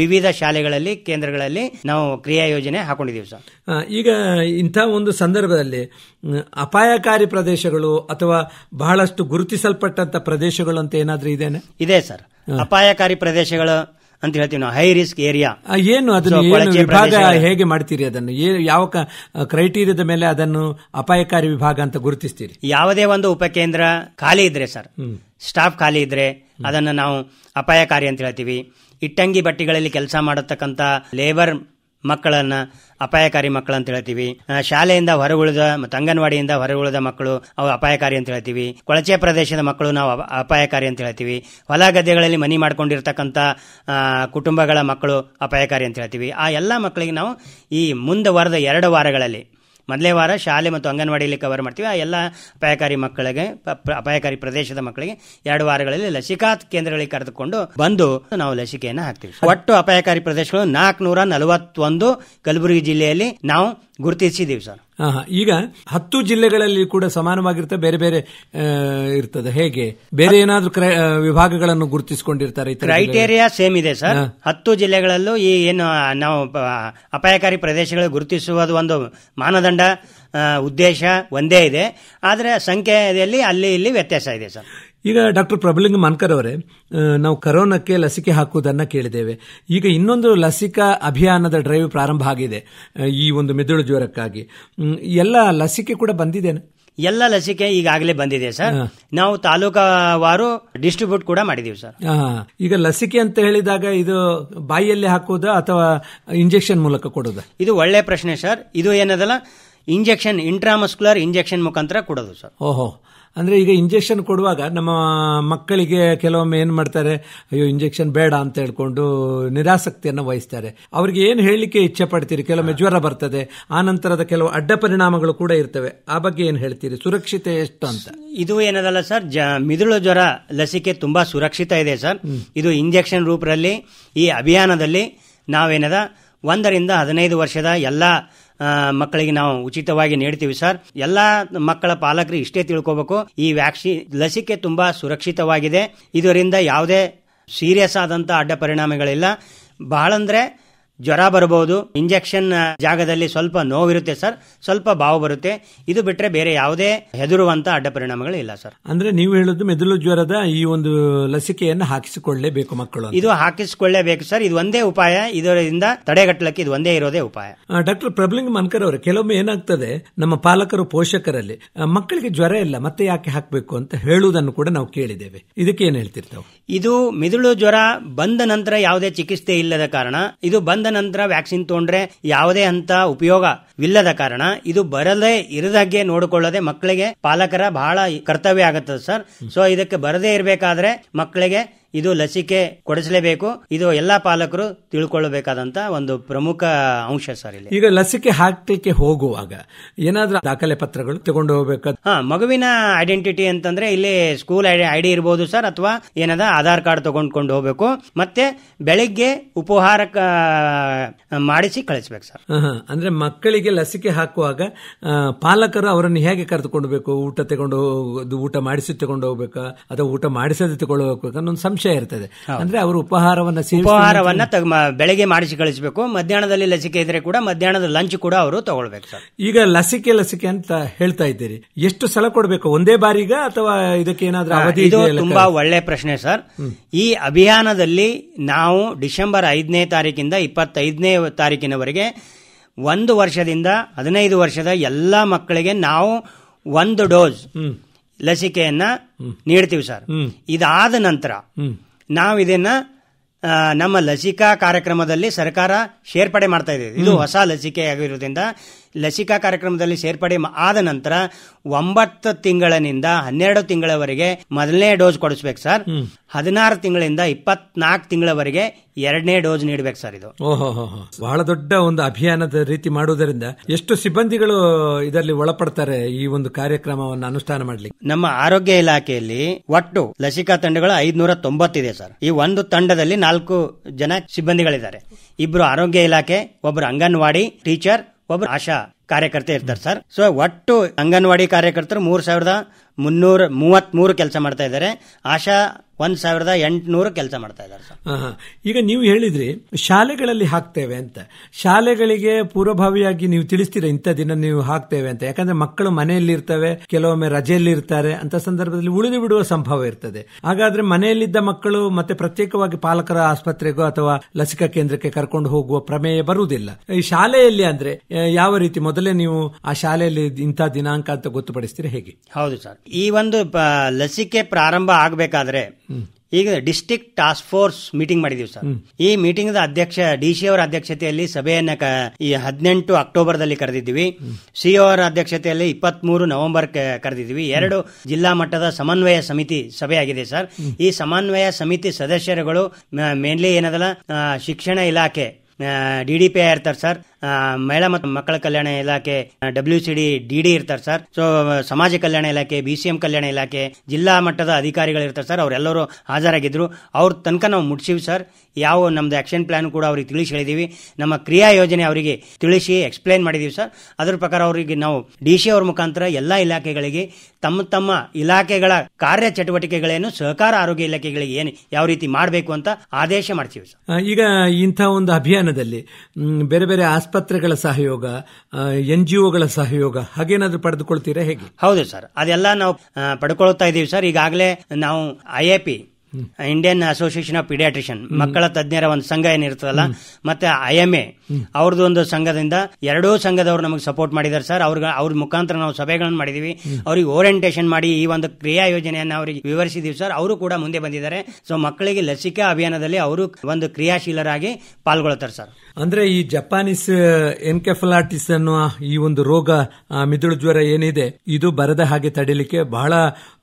ವಿವಿಧ ಶಾಲೆಗಳಲ್ಲಿ ಕೇಂದ್ರಗಳಲ್ಲಿ ನಾವು ಕ್ರಿಯಾ ಯೋಜನೆ ಹಾಕೊಂಡಿದೀವಿ ಸರ್ ಈಗ ಇಂಥ ಒಂದು ಸಂದರ್ಭದಲ್ಲಿ ಅಪಾಯಕಾರಿ ಪ್ರದೇಶಗಳು ಅಥವಾ ಬಹಳಷ್ಟು ಗುರುತಿಸಲ್ಪಟ್ಟಂತ ಪ್ರದೇಶಗಳು ಅಂತ ಏನಾದ್ರೂ ಇದೇನೆ ಇದೆ ಸರ್ ಅಪಾಯಕಾರಿ ಪ್ರದೇಶಗಳು ಅಂತ ಹೇಳ್ತೀವಿ ನಾವು ಹೈ ರಿಸ್ಕ್ ಏರಿಯಾ ಏನು ವಿಭಾಗ ಹೇಗೆ ಮಾಡ್ತೀರಿ ಅದನ್ನು ಯಾವ ಕ್ರೈಟೀರಿಯಾದ ಮೇಲೆ ಅದನ್ನು ಅಪಾಯಕಾರಿ ವಿಭಾಗ ಅಂತ ಗುರುತಿಸ್ತೀರಿ ಯಾವುದೇ ಒಂದು ಉಪಕೇಂದ್ರ ಖಾಲಿ ಇದ್ರೆ ಸರ್ ಸ್ಟಾಫ್ ಖಾಲಿ ಇದ್ರೆ ಅದನ್ನು ನಾವು ಅಪಾಯಕಾರಿ ಅಂತ ಹೇಳ್ತೀವಿ ಇಟ್ಟಂಗಿ ಬಟ್ಟಿಗಳಲ್ಲಿ ಕೆಲಸ ಮಾಡತಕ್ಕಂಥ ಲೇಬರ್ ಮಕ್ಕಳನ್ನು ಅಪಾಯಕಾರಿ ಮಕ್ಕಳು ಅಂತ ಹೇಳ್ತೀವಿ ಶಾಲೆಯಿಂದ ಹೊರಗುಳಿದ ಮತ್ತು ಅಂಗನವಾಡಿಯಿಂದ ಹೊರಗುಳಿದ ಮಕ್ಕಳು ಅವು ಅಪಾಯಕಾರಿ ಅಂತ ಹೇಳ್ತೀವಿ ಕೊಳಚೆ ಪ್ರದೇಶದ ಮಕ್ಕಳು ನಾವು ಅಪಾಯಕಾರಿ ಅಂತ ಹೇಳ್ತೀವಿ ಹೊಲ ಗದ್ದೆಗಳಲ್ಲಿ ಮನಿ ಮಾಡ್ಕೊಂಡಿರ್ತಕ್ಕಂಥ ಕುಟುಂಬಗಳ ಮಕ್ಕಳು ಅಪಾಯಕಾರಿ ಅಂತ ಹೇಳ್ತೀವಿ ಆ ಎಲ್ಲ ಮಕ್ಕಳಿಗೆ ನಾವು ಈ ಮುಂದೆ ವಾರದ ಎರಡು ವಾರಗಳಲ್ಲಿ ಮೊದಲೇ ವಾರ ಶಾಲೆ ಮತ್ತು ಅಂಗನವಾಡಿಯಲ್ಲಿ ಕವರ್ ಮಾಡ್ತೀವಿ ಆ ಎಲ್ಲ ಅಪಾಯಕಾರಿ ಮಕ್ಕಳಿಗೆ ಅಪಾಯಕಾರಿ ಪ್ರದೇಶದ ಮಕ್ಕಳಿಗೆ ಎರಡು ವಾರಗಳಲ್ಲಿ ಲಸಿಕಾ ಕೇಂದ್ರಗಳಿಗೆ ಕರೆದುಕೊಂಡು ಬಂದು ನಾವು ಲಸಿಕೆಯನ್ನು ಹಾಕ್ತೀವಿ ಒಟ್ಟು ಅಪಾಯಕಾರಿ ಪ್ರದೇಶಗಳು ನಾಲ್ಕುನೂರ ನಲವತ್ತೊಂದು ಕಲಬುರಗಿ ಜಿಲ್ಲೆಯಲ್ಲಿ ನಾವು ಗುರುತಿಸಿದ್ದೀವಿ ಸರ್ ಈಗ ಹತ್ತು ಜಿಲ್ಲೆಗಳಲ್ಲಿ ಕೂಡ ಸಮಾನವಾಗಿರ್ತದೆ ಬೇರೆ ಬೇರೆ ಇರ್ತದೆ ಹೇಗೆ ಬೇರೆ ಏನಾದ್ರೂ ವಿಭಾಗಗಳನ್ನು ಗುರುತಿಸಿಕೊಂಡಿರ್ತಾರೆ ಕ್ರೈಟೇರಿಯಾ ಸೇಮ್ ಇದೆ ಸರ್ ಹತ್ತು ಜಿಲ್ಲೆಗಳಲ್ಲೂ ಈ ಏನು ನಾವು ಅಪಾಯಕಾರಿ ಪ್ರದೇಶಗಳು ಗುರುತಿಸುವ ಒಂದು ಮಾನದಂಡ ಉದ್ದೇಶ ಒಂದೇ ಇದೆ ಆದರೆ ಸಂಖ್ಯೆಯಲ್ಲಿ ಅಲ್ಲಿ ಇಲ್ಲಿ ವ್ಯತ್ಯಾಸ ಇದೆ ಸರ್ ಈಗ ಡಾಕ್ಟರ್ ಪ್ರಬಲಿಂಗ ಮನ್ಕರ್ ಅವರೇ ನಾವು ಕರೋನಾಕ್ಕೆ ಲಸಿಕೆ ಹಾಕುವುದನ್ನು ಕೇಳಿದ್ದೇವೆ ಈಗ ಇನ್ನೊಂದು ಲಸಿಕಾ ಅಭಿಯಾನದ ಡ್ರೈವ್ ಪ್ರಾರಂಭ ಆಗಿದೆ ಈ ಒಂದು ಮೆದುಳು ಜ್ವರಕ್ಕಾಗಿ ಎಲ್ಲ ಲಸಿಕೆ ಕೂಡ ಬಂದಿದೆ ಎಲ್ಲ ಲಸಿಕೆ ಈಗಾಗಲೇ ಬಂದಿದೆ ಸರ್ ನಾವು ತಾಲೂಕಾವಾರು ಡಿಸ್ಟ್ರಿಬ್ಯೂಟ್ ಕೂಡ ಮಾಡಿದೀವಿ ಸರ್ ಈಗ ಲಸಿಕೆ ಅಂತ ಹೇಳಿದಾಗ ಇದು ಬಾಯಿಯಲ್ಲಿ ಹಾಕುವುದಾ ಅಥವಾ ಇಂಜೆಕ್ಷನ್ ಮೂಲಕ ಕೊಡೋದು ಇದು ಒಳ್ಳೆ ಪ್ರಶ್ನೆ ಸರ್ ಇದು ಏನದಲ್ಲ ಇಂಜೆಕ್ಷನ್ ಇಂಟ್ರಾಮಸ್ಕ್ಯುಲರ್ ಇಂಜೆಕ್ಷನ್ ಮುಖಾಂತರ ಕೊಡೋದು ಸರ್ ಓಹೋ ಅಂದರೆ ಈಗ ಇಂಜೆಕ್ಷನ್ ಕೊಡುವಾಗ ನಮ್ಮ ಮಕ್ಕಳಿಗೆ ಕೆಲವೊಮ್ಮೆ ಏನು ಮಾಡ್ತಾರೆ ಅಯ್ಯೋ ಇಂಜೆಕ್ಷನ್ ಬೇಡ ಅಂತ ಹೇಳ್ಕೊಂಡು ನಿರಾಸಕ್ತಿಯನ್ನು ವಹಿಸ್ತಾರೆ ಅವರಿಗೆ ಏನು ಹೇಳಲಿಕ್ಕೆ ಇಚ್ಛೆ ಪಡ್ತೀರಿ ಕೆಲವೊಮ್ಮೆ ಜ್ವರ ಬರ್ತದೆ ಆ ನಂತರದ ಕೆಲವು ಅಡ್ಡ ಪರಿಣಾಮಗಳು ಕೂಡ ಇರ್ತವೆ ಆ ಬಗ್ಗೆ ಏನು ಹೇಳ್ತೀರಿ ಸುರಕ್ಷಿತ ಎಷ್ಟು ಅಂತ ಇದು ಏನದಲ್ಲ ಸರ್ ಮಿದುಳು ಜ್ವರ ಲಸಿಕೆ ತುಂಬಾ ಸುರಕ್ಷಿತ ಇದೆ ಸರ್ ಇದು ಇಂಜೆಕ್ಷನ್ ರೂಪದಲ್ಲಿ ಈ ಅಭಿಯಾನದಲ್ಲಿ ನಾವೇನದ ಒಂದರಿಂದ ಹದಿನೈದು ವರ್ಷದ ಎಲ್ಲ ಮಕ್ಕಳಿಗೆ ನಾವು ಉಚಿತವಾಗಿ ನೀಡ್ತೀವಿ ಸರ್ ಎಲ್ಲ ಮಕ್ಕಳ ಪಾಲಕರು ಇಷ್ಟೇ ತಿಳ್ಕೋಬೇಕು ಈ ವ್ಯಾಕ್ಸಿನ್ ಲಸಿಕೆ ತುಂಬಾ ಸುರಕ್ಷಿತವಾಗಿದೆ ಇದರಿಂದ ಯಾವುದೇ ಸೀರಿಯಸ್ ಆದಂಥ ಅಡ್ಡ ಪರಿಣಾಮಗಳಿಲ್ಲ ಬಹಳಂದ್ರೆ ಜ್ವರ ಬರಬಹುದು ಇಂಜೆಕ್ಷನ್ ಜಾಗದಲ್ಲಿ ಸ್ವಲ್ಪ ನೋವಿರುತ್ತೆ ಸರ್ ಸ್ವಲ್ಪ ಬಾವು ಬರುತ್ತೆ ಇದು ಬಿಟ್ಟರೆ ಬೇರೆ ಯಾವುದೇ ಹೆದರುವಂತ ಅಡ್ಡ ಪರಿಣಾಮಗಳು ಇಲ್ಲ ಸರ್ ಅಂದ್ರೆ ನೀವು ಹೇಳೋದು ಮೆದುಳು ಜ್ವರದ ಈ ಒಂದು ಲಸಿಕೆಯನ್ನು ಹಾಕಿಸಿಕೊಳ್ಳಲೇಬೇಕು ಮಕ್ಕಳು ಇದು ಹಾಕಿಸಿಕೊಳ್ಳೇಬೇಕು ಸರ್ ಇದು ಒಂದೇ ಉಪಾಯ ಇದರಿಂದ ತಡೆಗಟ್ಟಲಕ್ಕೆ ಇದು ಒಂದೇ ಇರೋದೇ ಉಪಾಯ ಡಾಕ್ಟರ್ ಪ್ರಬ್ಲಿಂಗ್ ಮನ್ಕರ್ ಅವರು ಕೆಲವೊಮ್ಮೆ ಏನಾಗ್ತದೆ ನಮ್ಮ ಪಾಲಕರು ಪೋಷಕರಲ್ಲಿ ಮಕ್ಕಳಿಗೆ ಜ್ವರ ಇಲ್ಲ ಮತ್ತೆ ಯಾಕೆ ಹಾಕಬೇಕು ಅಂತ ಹೇಳುವುದನ್ನು ಕೂಡ ನಾವು ಕೇಳಿದ್ದೇವೆ ಇದಕ್ಕೆ ಏನು ಹೇಳ್ತಿರ್ತಾವೆ ಇದು ಮಿದುಳು ಜ್ವರ ಬಂದ ನಂತರ ಯಾವುದೇ ಚಿಕಿತ್ಸೆ ಇಲ್ಲದ ಕಾರಣ ಇದು ಬಂದ ನಂತರ ವ್ಯಾಕ್ಸಿನ್ ತೊಗೊಂಡ್ರೆ ಯಾವುದೇ ಅಂತ ಉಪಯೋಗವಿಲ್ಲದ ಕಾರಣ ಇದು ಬರದೇ ಇರದಾಗೆ ನೋಡಿಕೊಳ್ಳದೆ ಮಕ್ಕಳಿಗೆ ಪಾಲಕರ ಬಹಳ ಕರ್ತವ್ಯ ಆಗುತ್ತದೆ ಸರ್ ಸೊ ಇದಕ್ಕೆ ಬರದೇ ಇರಬೇಕಾದ್ರೆ ಮಕ್ಕಳಿಗೆ ಇದು ಲಸಿಕೆ ಕೊಡಿಸಲೇಬೇಕು ಇದು ಎಲ್ಲಾ ಪಾಲಕರು ತಿಳ್ಕೊಳ್ಳಬೇಕಾದಂತ ಒಂದು ಪ್ರಮುಖ ಅಂಶ ಸರ್ ಇಲ್ಲಿ ಈಗ ಲಸಿಕೆ ಹಾಕ್ಲಿಕ್ಕೆ ಹೋಗುವಾಗ ಏನಾದ್ರೂ ದಾಖಲೆ ಪತ್ರಗಳು ತಗೊಂಡು ಹೋಗ್ಬೇಕು ಹಾ ಮಗುವಿನ ಐಡೆಂಟಿಟಿ ಅಂತಂದ್ರೆ ಇಲ್ಲಿ ಸ್ಕೂಲ್ ಐಡಿ ಇರಬಹುದು ಸರ್ ಅಥವಾ ಏನದ ಆಧಾರ್ ಕಾರ್ಡ್ ತಗೊಂಡ್ಕೊಂಡು ಹೋಗ್ಬೇಕು ಮತ್ತೆ ಬೆಳಿಗ್ಗೆ ಉಪಹಾರ ಮಾಡಿಸಿ ಕಳಿಸ್ಬೇಕು ಸರ್ ಅಂದ್ರೆ ಮಕ್ಕಳಿಗೆ ಲಸಿಕೆ ಹಾಕುವಾಗ ಪಾಲಕರು ಅವರನ್ನು ಹೇಗೆ ಕರೆದುಕೊಂಡು ಊಟ ತಗೊಂಡು ಊಟ ಮಾಡಿಸಿ ತಗೊಂಡು ಹೋಗ್ಬೇಕಾ ಅಥವಾ ಊಟ ಮಾಡಿಸದೆ ತಗೊಂಡು ಹೋಗ್ಬೇಕಾ ಅನ್ನೊಂದು ಸಂಶಯ ಇರ್ತದೆ ಅಂದ್ರೆ ಅವರು ಉಪಹಾರವನ್ನ ಉಪಹಾರವನ್ನ ಬೆಳಗ್ಗೆ ಮಾಡಿಸಿ ಕಳಿಸಬೇಕು ಮಧ್ಯಾಹ್ನದಲ್ಲಿ ಲಸಿಕೆ ಇದ್ರೆ ಕೂಡ ಮಧ್ಯಾಹ್ನದ ಲಂಚ್ ಕೂಡ ಅವರು ತಗೊಳ್ಬೇಕು ಸರ್ ಈಗ ಲಸಿಕೆ ಲಸಿಕೆ ಅಂತ ಹೇಳ್ತಾ ಇದ್ದೀರಿ ಎಷ್ಟು ಸಲ ಕೊಡಬೇಕು ಒಂದೇ ಬಾರಿಗ ಅಥವಾ ಇದಕ್ಕೆ ಏನಾದ್ರೂ ಅವಧಿ ತುಂಬಾ ಒಳ್ಳೆ ಪ್ರಶ್ನೆ ಸರ್ ಈ ಅಭಿಯಾನದಲ್ಲಿ ನಾವು ಡಿಸೆಂಬರ್ ಐದನೇ ತಾರೀಕಿಂದ ಇಪ್ಪತ್ತೈದನೇ ತಾರೀಕಿನವರೆಗೆ ಒಂದು ವರ್ಷದಿಂದ ಹದಿನೈದು ವರ್ಷದ ಎಲ್ಲ ಮಕ್ಕಳಿಗೆ ನಾವು ಒಂದು ಡೋಸ್ ಲಸಿಕೆಯನ್ನ ನೀಡ್ತೀವಿ ಸರ್ ಇದಾದ ನಂತರ ನಾವು ಇದನ್ನ ನಮ್ಮ ಲಸಿಕಾ ಕಾರ್ಯಕ್ರಮದಲ್ಲಿ ಸರ್ಕಾರ ಸೇರ್ಪಡೆ ಮಾಡ್ತಾ ಇದೆ ಇದು ಹೊಸ ಲಸಿಕೆ ಆಗಿರೋದ್ರಿಂದ ಲಸಿಕಾ ಕಾರ್ಯಕ್ರಮದಲ್ಲಿ ಸೇರ್ಪಡೆ ಆದ ನಂತರ ಒಂಬತ್ತು ತಿಂಗಳಿನಿಂದ ಹನ್ನೆರಡು ತಿಂಗಳವರೆಗೆ ಮೊದಲನೇ ಡೋಸ್ ಕೊಡಿಸ್ಬೇಕು ಸರ್ ಹದಿನಾರು ತಿಂಗಳಿಂದ ಇಪ್ಪತ್ನಾಲ್ಕು ತಿಂಗಳವರೆಗೆ ಎರಡನೇ ಡೋಸ್ ನೀಡಬೇಕು ಸರ್ ಇದು ಬಹಳ ದೊಡ್ಡ ಒಂದು ಅಭಿಯಾನದ ರೀತಿ ಮಾಡುವುದರಿಂದ ಎಷ್ಟು ಸಿಬ್ಬಂದಿಗಳು ಇದರಲ್ಲಿ ಒಳಪಡ್ತಾರೆ ಈ ಒಂದು ಕಾರ್ಯಕ್ರಮವನ್ನು ಅನುಷ್ಠಾನ ಮಾಡಲಿಕ್ಕೆ ನಮ್ಮ ಆರೋಗ್ಯ ಇಲಾಖೆಯಲ್ಲಿ ಒಟ್ಟು ಲಸಿಕಾ ತಂಡಗಳು ಐದನೂರ ತೊಂಬತ್ತಿದೆ ಸರ್ ಈ ಒಂದು ತಂಡದಲ್ಲಿ ನಾಲ್ಕು ಜನ ಸಿಬ್ಬಂದಿಗಳಿದ್ದಾರೆ ಇಬ್ರು ಆರೋಗ್ಯ ಇಲಾಖೆ ಒಬ್ರು ಅಂಗನವಾಡಿ ಟೀಚರ್ ಒಬ್ಬರು ಆಶಾ ಕಾರ್ಯಕರ್ತ ಇರ್ತಾರೆ ಸರ್ ಸೊ ಒಟ್ಟು ಅಂಗನವಾಡಿ ಕಾರ್ಯಕರ್ತರು ಮೂರ್ ಸಾವಿರದ ಮುನ್ನೂರ ಮೂವತ್ ಮೂರು ಕೆಲಸ ಮಾಡ್ತಾ ಇದ್ದಾರೆ ಆಶಾ ಒಂದ್ ಸಾವಿರದ ಎಂಟುನೂರು ಕೆಲಸ ಮಾಡ್ತಾ ಇದ್ದಾರೆ ಈಗ ನೀವು ಹೇಳಿದ್ರಿ ಶಾಲೆಗಳಲ್ಲಿ ಹಾಕ್ತೇವೆ ಅಂತ ಶಾಲೆಗಳಿಗೆ ಪೂರ್ವಭಾವಿಯಾಗಿ ನೀವು ತಿಳಿಸ್ತೀರಾ ಇಂಥ ದಿನ ನೀವು ಹಾಕ್ತೇವೆ ಅಂತ ಯಾಕಂದ್ರೆ ಮಕ್ಕಳು ಮನೆಯಲ್ಲಿ ಇರ್ತವೆ ಕೆಲವೊಮ್ಮೆ ರಜೆಯಲ್ಲಿ ಇರ್ತಾರೆ ಅಂತ ಸಂದರ್ಭದಲ್ಲಿ ಉಳಿದು ಬಿಡುವ ಸಂಭವ ಇರ್ತದೆ ಹಾಗಾದ್ರೆ ಮನೆಯಲ್ಲಿದ್ದ ಮಕ್ಕಳು ಮತ್ತೆ ಪ್ರತ್ಯೇಕವಾಗಿ ಪಾಲಕರ ಆಸ್ಪತ್ರೆಗೋ ಅಥವಾ ಲಸಿಕಾ ಕೇಂದ್ರಕ್ಕೆ ಕರ್ಕೊಂಡು ಹೋಗುವ ಪ್ರಮೇಯ ಬರುವುದಿಲ್ಲ ಈ ಶಾಲೆಯಲ್ಲಿ ಅಂದ್ರೆ ಯಾವ ರೀತಿ ಮೊದಲೇ ನೀವು ಆ ಶಾಲೆಯಲ್ಲಿ ಇಂಥ ದಿನಾಂಕ ಅಂತ ಗೊತ್ತುಪಡಿಸ್ತೀರಾ ಹೇಗೆ ಹೌದು ಸರ್ ಈ ಒಂದು ಲಸಿಕೆ ಪ್ರಾರಂಭ ಆಗಬೇಕಾದ್ರೆ ಈಗ ಡಿಸ್ಟಿಕ್ ಟಾಸ್ಕ್ ಫೋರ್ಸ್ ಮೀಟಿಂಗ್ ಮಾಡಿದೀವಿ ಸರ್ ಈ ಮೀಟಿಂಗ್ ಅಧ್ಯಕ್ಷ ಡಿ ಸಿ ಅವರ ಅಧ್ಯಕ್ಷತೆಯಲ್ಲಿ ಸಭೆಯನ್ನ ಈ ಹದಿನೆಂಟು ಅಕ್ಟೋಬರ್ ದಲ್ಲಿ ಕರೆದಿದ್ವಿ ಸಿ ಅವರ ಅಧ್ಯಕ್ಷತೆಯಲ್ಲಿ ಇಪ್ಪತ್ತ್ ಮೂರು ನವೆಂಬರ್ ಕರೆದಿದ್ವಿ ಎರಡು ಜಿಲ್ಲಾ ಮಟ್ಟದ ಸಮನ್ವಯ ಸಮಿತಿ ಸಭೆಯಾಗಿದೆ ಸರ್ ಈ ಸಮನ್ವಯ ಸಮಿತಿ ಸದಸ್ಯರುಗಳು ಮೇನ್ಲಿ ಏನದಲ್ಲ ಶಿಕ್ಷಣ ಇಲಾಖೆ ಡಿಡಿಪಿ ಡಿ ಇರ್ತಾರೆ ಸರ್ ಮಹಿಳಾ ಮತ್ತು ಮಕ್ಕಳ ಕಲ್ಯಾಣ ಇಲಾಖೆ W C D D D ಇರ್ತಾರೆ ಸರ್ ಸೊ ಸಮಾಜ ಕಲ್ಯಾಣ ಇಲಾಖೆ ಬಿ ಸಿ ಎಂ ಕಲ್ಯಾಣ ಇಲಾಖೆ ಜಿಲ್ಲಾ ಮಟ್ಟದ ಅಧಿಕಾರಿಗಳು ಇರ್ತಾರೆ ಸರ್ ಅವರೆಲ್ಲರೂ ಹಾಜರಾಗಿದ್ದರು ಅವ್ರ ತನಕ ನಾವು ಮುಟ್ಸೀವಿ ಸರ್ ಯಾವ ನಮ್ದು ಆಕ್ಷನ್ ಪ್ಲಾನ್ ಕೂಡ ಅವ್ರಿಗೆ ತಿಳಿಸಿ ಹೇಳಿದೀವಿ ನಮ್ಮ ಕ್ರಿಯಾ ಯೋಜನೆ ಅವರಿಗೆ ತಿಳಿಸಿ ಎಕ್ಸ್ಪ್ಲೈನ್ ಮಾಡಿದೀವಿ ಸರ್ ಅದ್ರ ಪ್ರಕಾರ ಅವರಿಗೆ ನಾವು ಡಿ ಸಿ ಅವ್ರ ಮುಖಾಂತರ ಎಲ್ಲ ಇಲಾಖೆಗಳಿಗೆ ತಮ್ಮ ತಮ್ಮ ಇಲಾಖೆಗಳ ಕಾರ್ಯ ಚಟುವಟಿಕೆಗಳೇನು ಸಹಕಾರ ಆರೋಗ್ಯ ಇಲಾಖೆಗಳಿಗೆ ಏನು ಯಾವ ರೀತಿ ಮಾಡಬೇಕು ಅಂತ ಆದೇಶ ಮಾಡ್ತೀವಿ ಸರ್ ಈಗ ಇಂಥ ಒಂದು ಅಭಿಯಾನದಲ್ಲಿ ಬೇರೆ ಬೇರೆ ಆಸ್ಪತ್ರೆ ಆಸ್ಪತ್ರೆಗಳ ಸಹಯೋಗ ಎನ್ ಜಿ ಒಗಳ ಸಹಯೋಗ ಹಾಗೇನಾದ್ರೂ ಪಡೆದುಕೊಳ್ತೀರಾ ಹೇಗೆ ಹೌದು ಸರ್ ಅದೆಲ್ಲ ನಾವು ಪಡ್ಕೊಳ್ತಾ ಇದ್ದೀವಿ ಸರ್ ಈಗಾಗಲೇ ನಾವು I A P Indian association of paediatrician ಮಕ್ಕಳ ತಜ್ಞರ ಒಂದು ಸಂಘ ಏನಿರ್ತದಲ್ಲ ಮತ್ತೆ ಐ ಎಂ ಎ ಅವ್ರದ್ದು ಒಂದು ಸಂಘದಿಂದ ಎರಡೂ ಸಂಘದವರು ನಮಗೆ ಸಪೋರ್ಟ್ ಮಾಡಿದ್ದಾರೆ ಸರ್ ಅವ್ರ ಅವ್ರ ಮುಖಾಂತರ ನಾವು ಸಭೆಗಳನ್ನು ಮಾಡಿದೀವಿ ಅವ್ರಿಗೆ ಓರಿಯೆಂಟೇಷನ್ ಮಾಡಿ ಈ ಒಂದು ಕ್ರಿಯಾ ಯೋಜನೆಯನ್ನು ಅವರಿಗೆ ವಿವರಿಸಿದೀವಿ ಸರ್ ಅವರು ಕೂಡ ಮುಂದೆ ಬಂದಿದ್ದಾರೆ ಸೊ ಮಕ್ಕಳಿಗೆ ಲಸಿಕೆ ಅಭಿಯಾನದಲ್ಲಿ ಅವರು ಒಂದು ಕ್ರಿಯಾಶೀಲರಾಗಿ ಪಾಲ್ಗೊಳ್ತಾರೆ ಸರ್ ಅಂದ್ರೆ ಈ ಜಪಾನೀಸ್ ಎನ್ಕೆಫಲಾಟಿಸ್ uh, ಅನ್ನುವ ಈ ಒಂದು ರೋಗ ಮಿದುಳು ಜ್ವರ ಏನಿದೆ ಇದು ಬರದ ಹಾಗೆ ತಡಿಲಿಕ್ಕೆ ಬಹಳ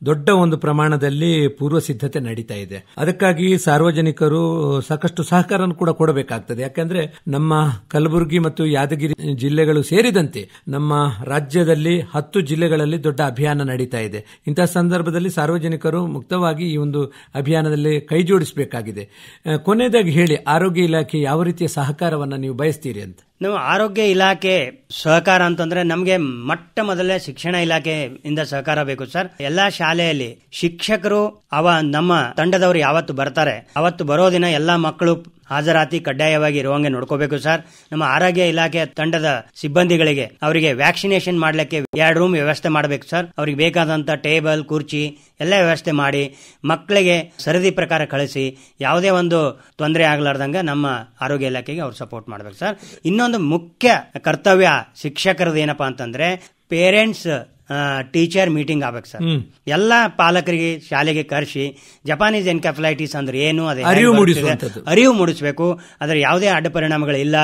ದೊಡ್ಡ ಒಂದು ಪ್ರಮಾಣದಲ್ಲಿ ಪೂರ್ವ ಸಿದ್ಧತೆ ನಡೀತಾ ಇದೆ ಅದಕ್ಕಾಗಿ ಸಾರ್ವಜನಿಕರು ಸಾಕಷ್ಟು ಸಹಕಾರ ಕೂಡ ಕೊಡಬೇಕಾಗ್ತದೆ ಯಾಕಂದ್ರೆ ನಮ್ಮ ಕಲಬುರಗಿ ಮತ್ತು ಯಾದಗಿರಿ ಜಿಲ್ಲೆಗಳು ಸೇರಿದಂತೆ ನಮ್ಮ ರಾಜ್ಯದಲ್ಲಿ ಹತ್ತು ಜಿಲ್ಲೆಗಳಲ್ಲಿ ದೊಡ್ಡ ಅಭಿಯಾನ ನಡೀತಾ ಇದೆ ಇಂತಹ ಸಂದರ್ಭದಲ್ಲಿ ಸಾರ್ವಜನಿಕರು ಮುಕ್ತವಾಗಿ ಈ ಒಂದು ಅಭಿಯಾನದಲ್ಲಿ ಕೈಜೋಡಿಸಬೇಕಾಗಿದೆ ಕೊನೆಯದಾಗಿ ಹೇಳಿ ಆರೋಗ್ಯ ಇಲಾಖೆ ಯಾವ ರೀತಿಯ ಸಹಕಾರವನ್ನು ನೀವು ಬಯಸ್ತೀರಿ ಅಂತ ನಾವು ಆರೋಗ್ಯ ಇಲಾಖೆ ಸಹಕಾರ ಅಂತಂದ್ರೆ ನಮಗೆ ಮೊಟ್ಟ ಮೊದಲೇ ಶಿಕ್ಷಣ ಇಲಾಖೆಯಿಂದ ಸಹಕಾರ ಬೇಕು ಸರ್ ಎಲ್ಲಾ ಶಾಲೆಯಲ್ಲಿ ಶಿಕ್ಷಕರು ಅವ ನಮ್ಮ ತಂಡದವರು ಯಾವತ್ತು ಬರ್ತಾರೆ ಅವತ್ತು ಬರೋ ದಿನ ಎಲ್ಲಾ ಮಕ್ಕಳು ಹಾಜರಾತಿ ಕಡ್ಡಾಯವಾಗಿ ಇರುವಂಗೆ ನೋಡ್ಕೋಬೇಕು ಸರ್ ನಮ್ಮ ಆರೋಗ್ಯ ಇಲಾಖೆ ತಂಡದ ಸಿಬ್ಬಂದಿಗಳಿಗೆ ಅವರಿಗೆ ವ್ಯಾಕ್ಸಿನೇಷನ್ ಮಾಡಲಿಕ್ಕೆ ಎರಡು ರೂಮ್ ವ್ಯವಸ್ಥೆ ಮಾಡಬೇಕು ಸರ್ ಅವ್ರಿಗೆ ಬೇಕಾದಂತ ಟೇಬಲ್ ಕುರ್ಚಿ ಎಲ್ಲ ವ್ಯವಸ್ಥೆ ಮಾಡಿ ಮಕ್ಕಳಿಗೆ ಸರದಿ ಪ್ರಕಾರ ಕಳಿಸಿ ಯಾವುದೇ ಒಂದು ತೊಂದರೆ ಆಗ್ಲಾರ್ದಂಗೆ ನಮ್ಮ ಆರೋಗ್ಯ ಇಲಾಖೆಗೆ ಅವ್ರು ಸಪೋರ್ಟ್ ಮಾಡಬೇಕು ಸರ್ ಇನ್ನೊಂದು ಮುಖ್ಯ ಕರ್ತವ್ಯ ಶಿಕ್ಷಕರದ್ದು ಏನಪ್ಪಾ ಅಂತಂದ್ರೆ ಪೇರೆಂಟ್ಸ್ ಟೀಚರ್ ಮೀಟಿಂಗ್ ಆಗ್ಬೇಕು ಸರ್ ಎಲ್ಲ ಪಾಲಕರಿಗೆ ಶಾಲೆಗೆ ಕರೆಸಿ ಜಪಾನೀಸ್ ಎನ್ಕೆಫಲೈಟಿಸ್ ಅಂದ್ರೆ ಏನು ಅದೇ ಅರಿವು ಅರಿವು ಮೂಡಿಸಬೇಕು ಅದರ ಯಾವುದೇ ಅಡ್ಡ ಇಲ್ಲ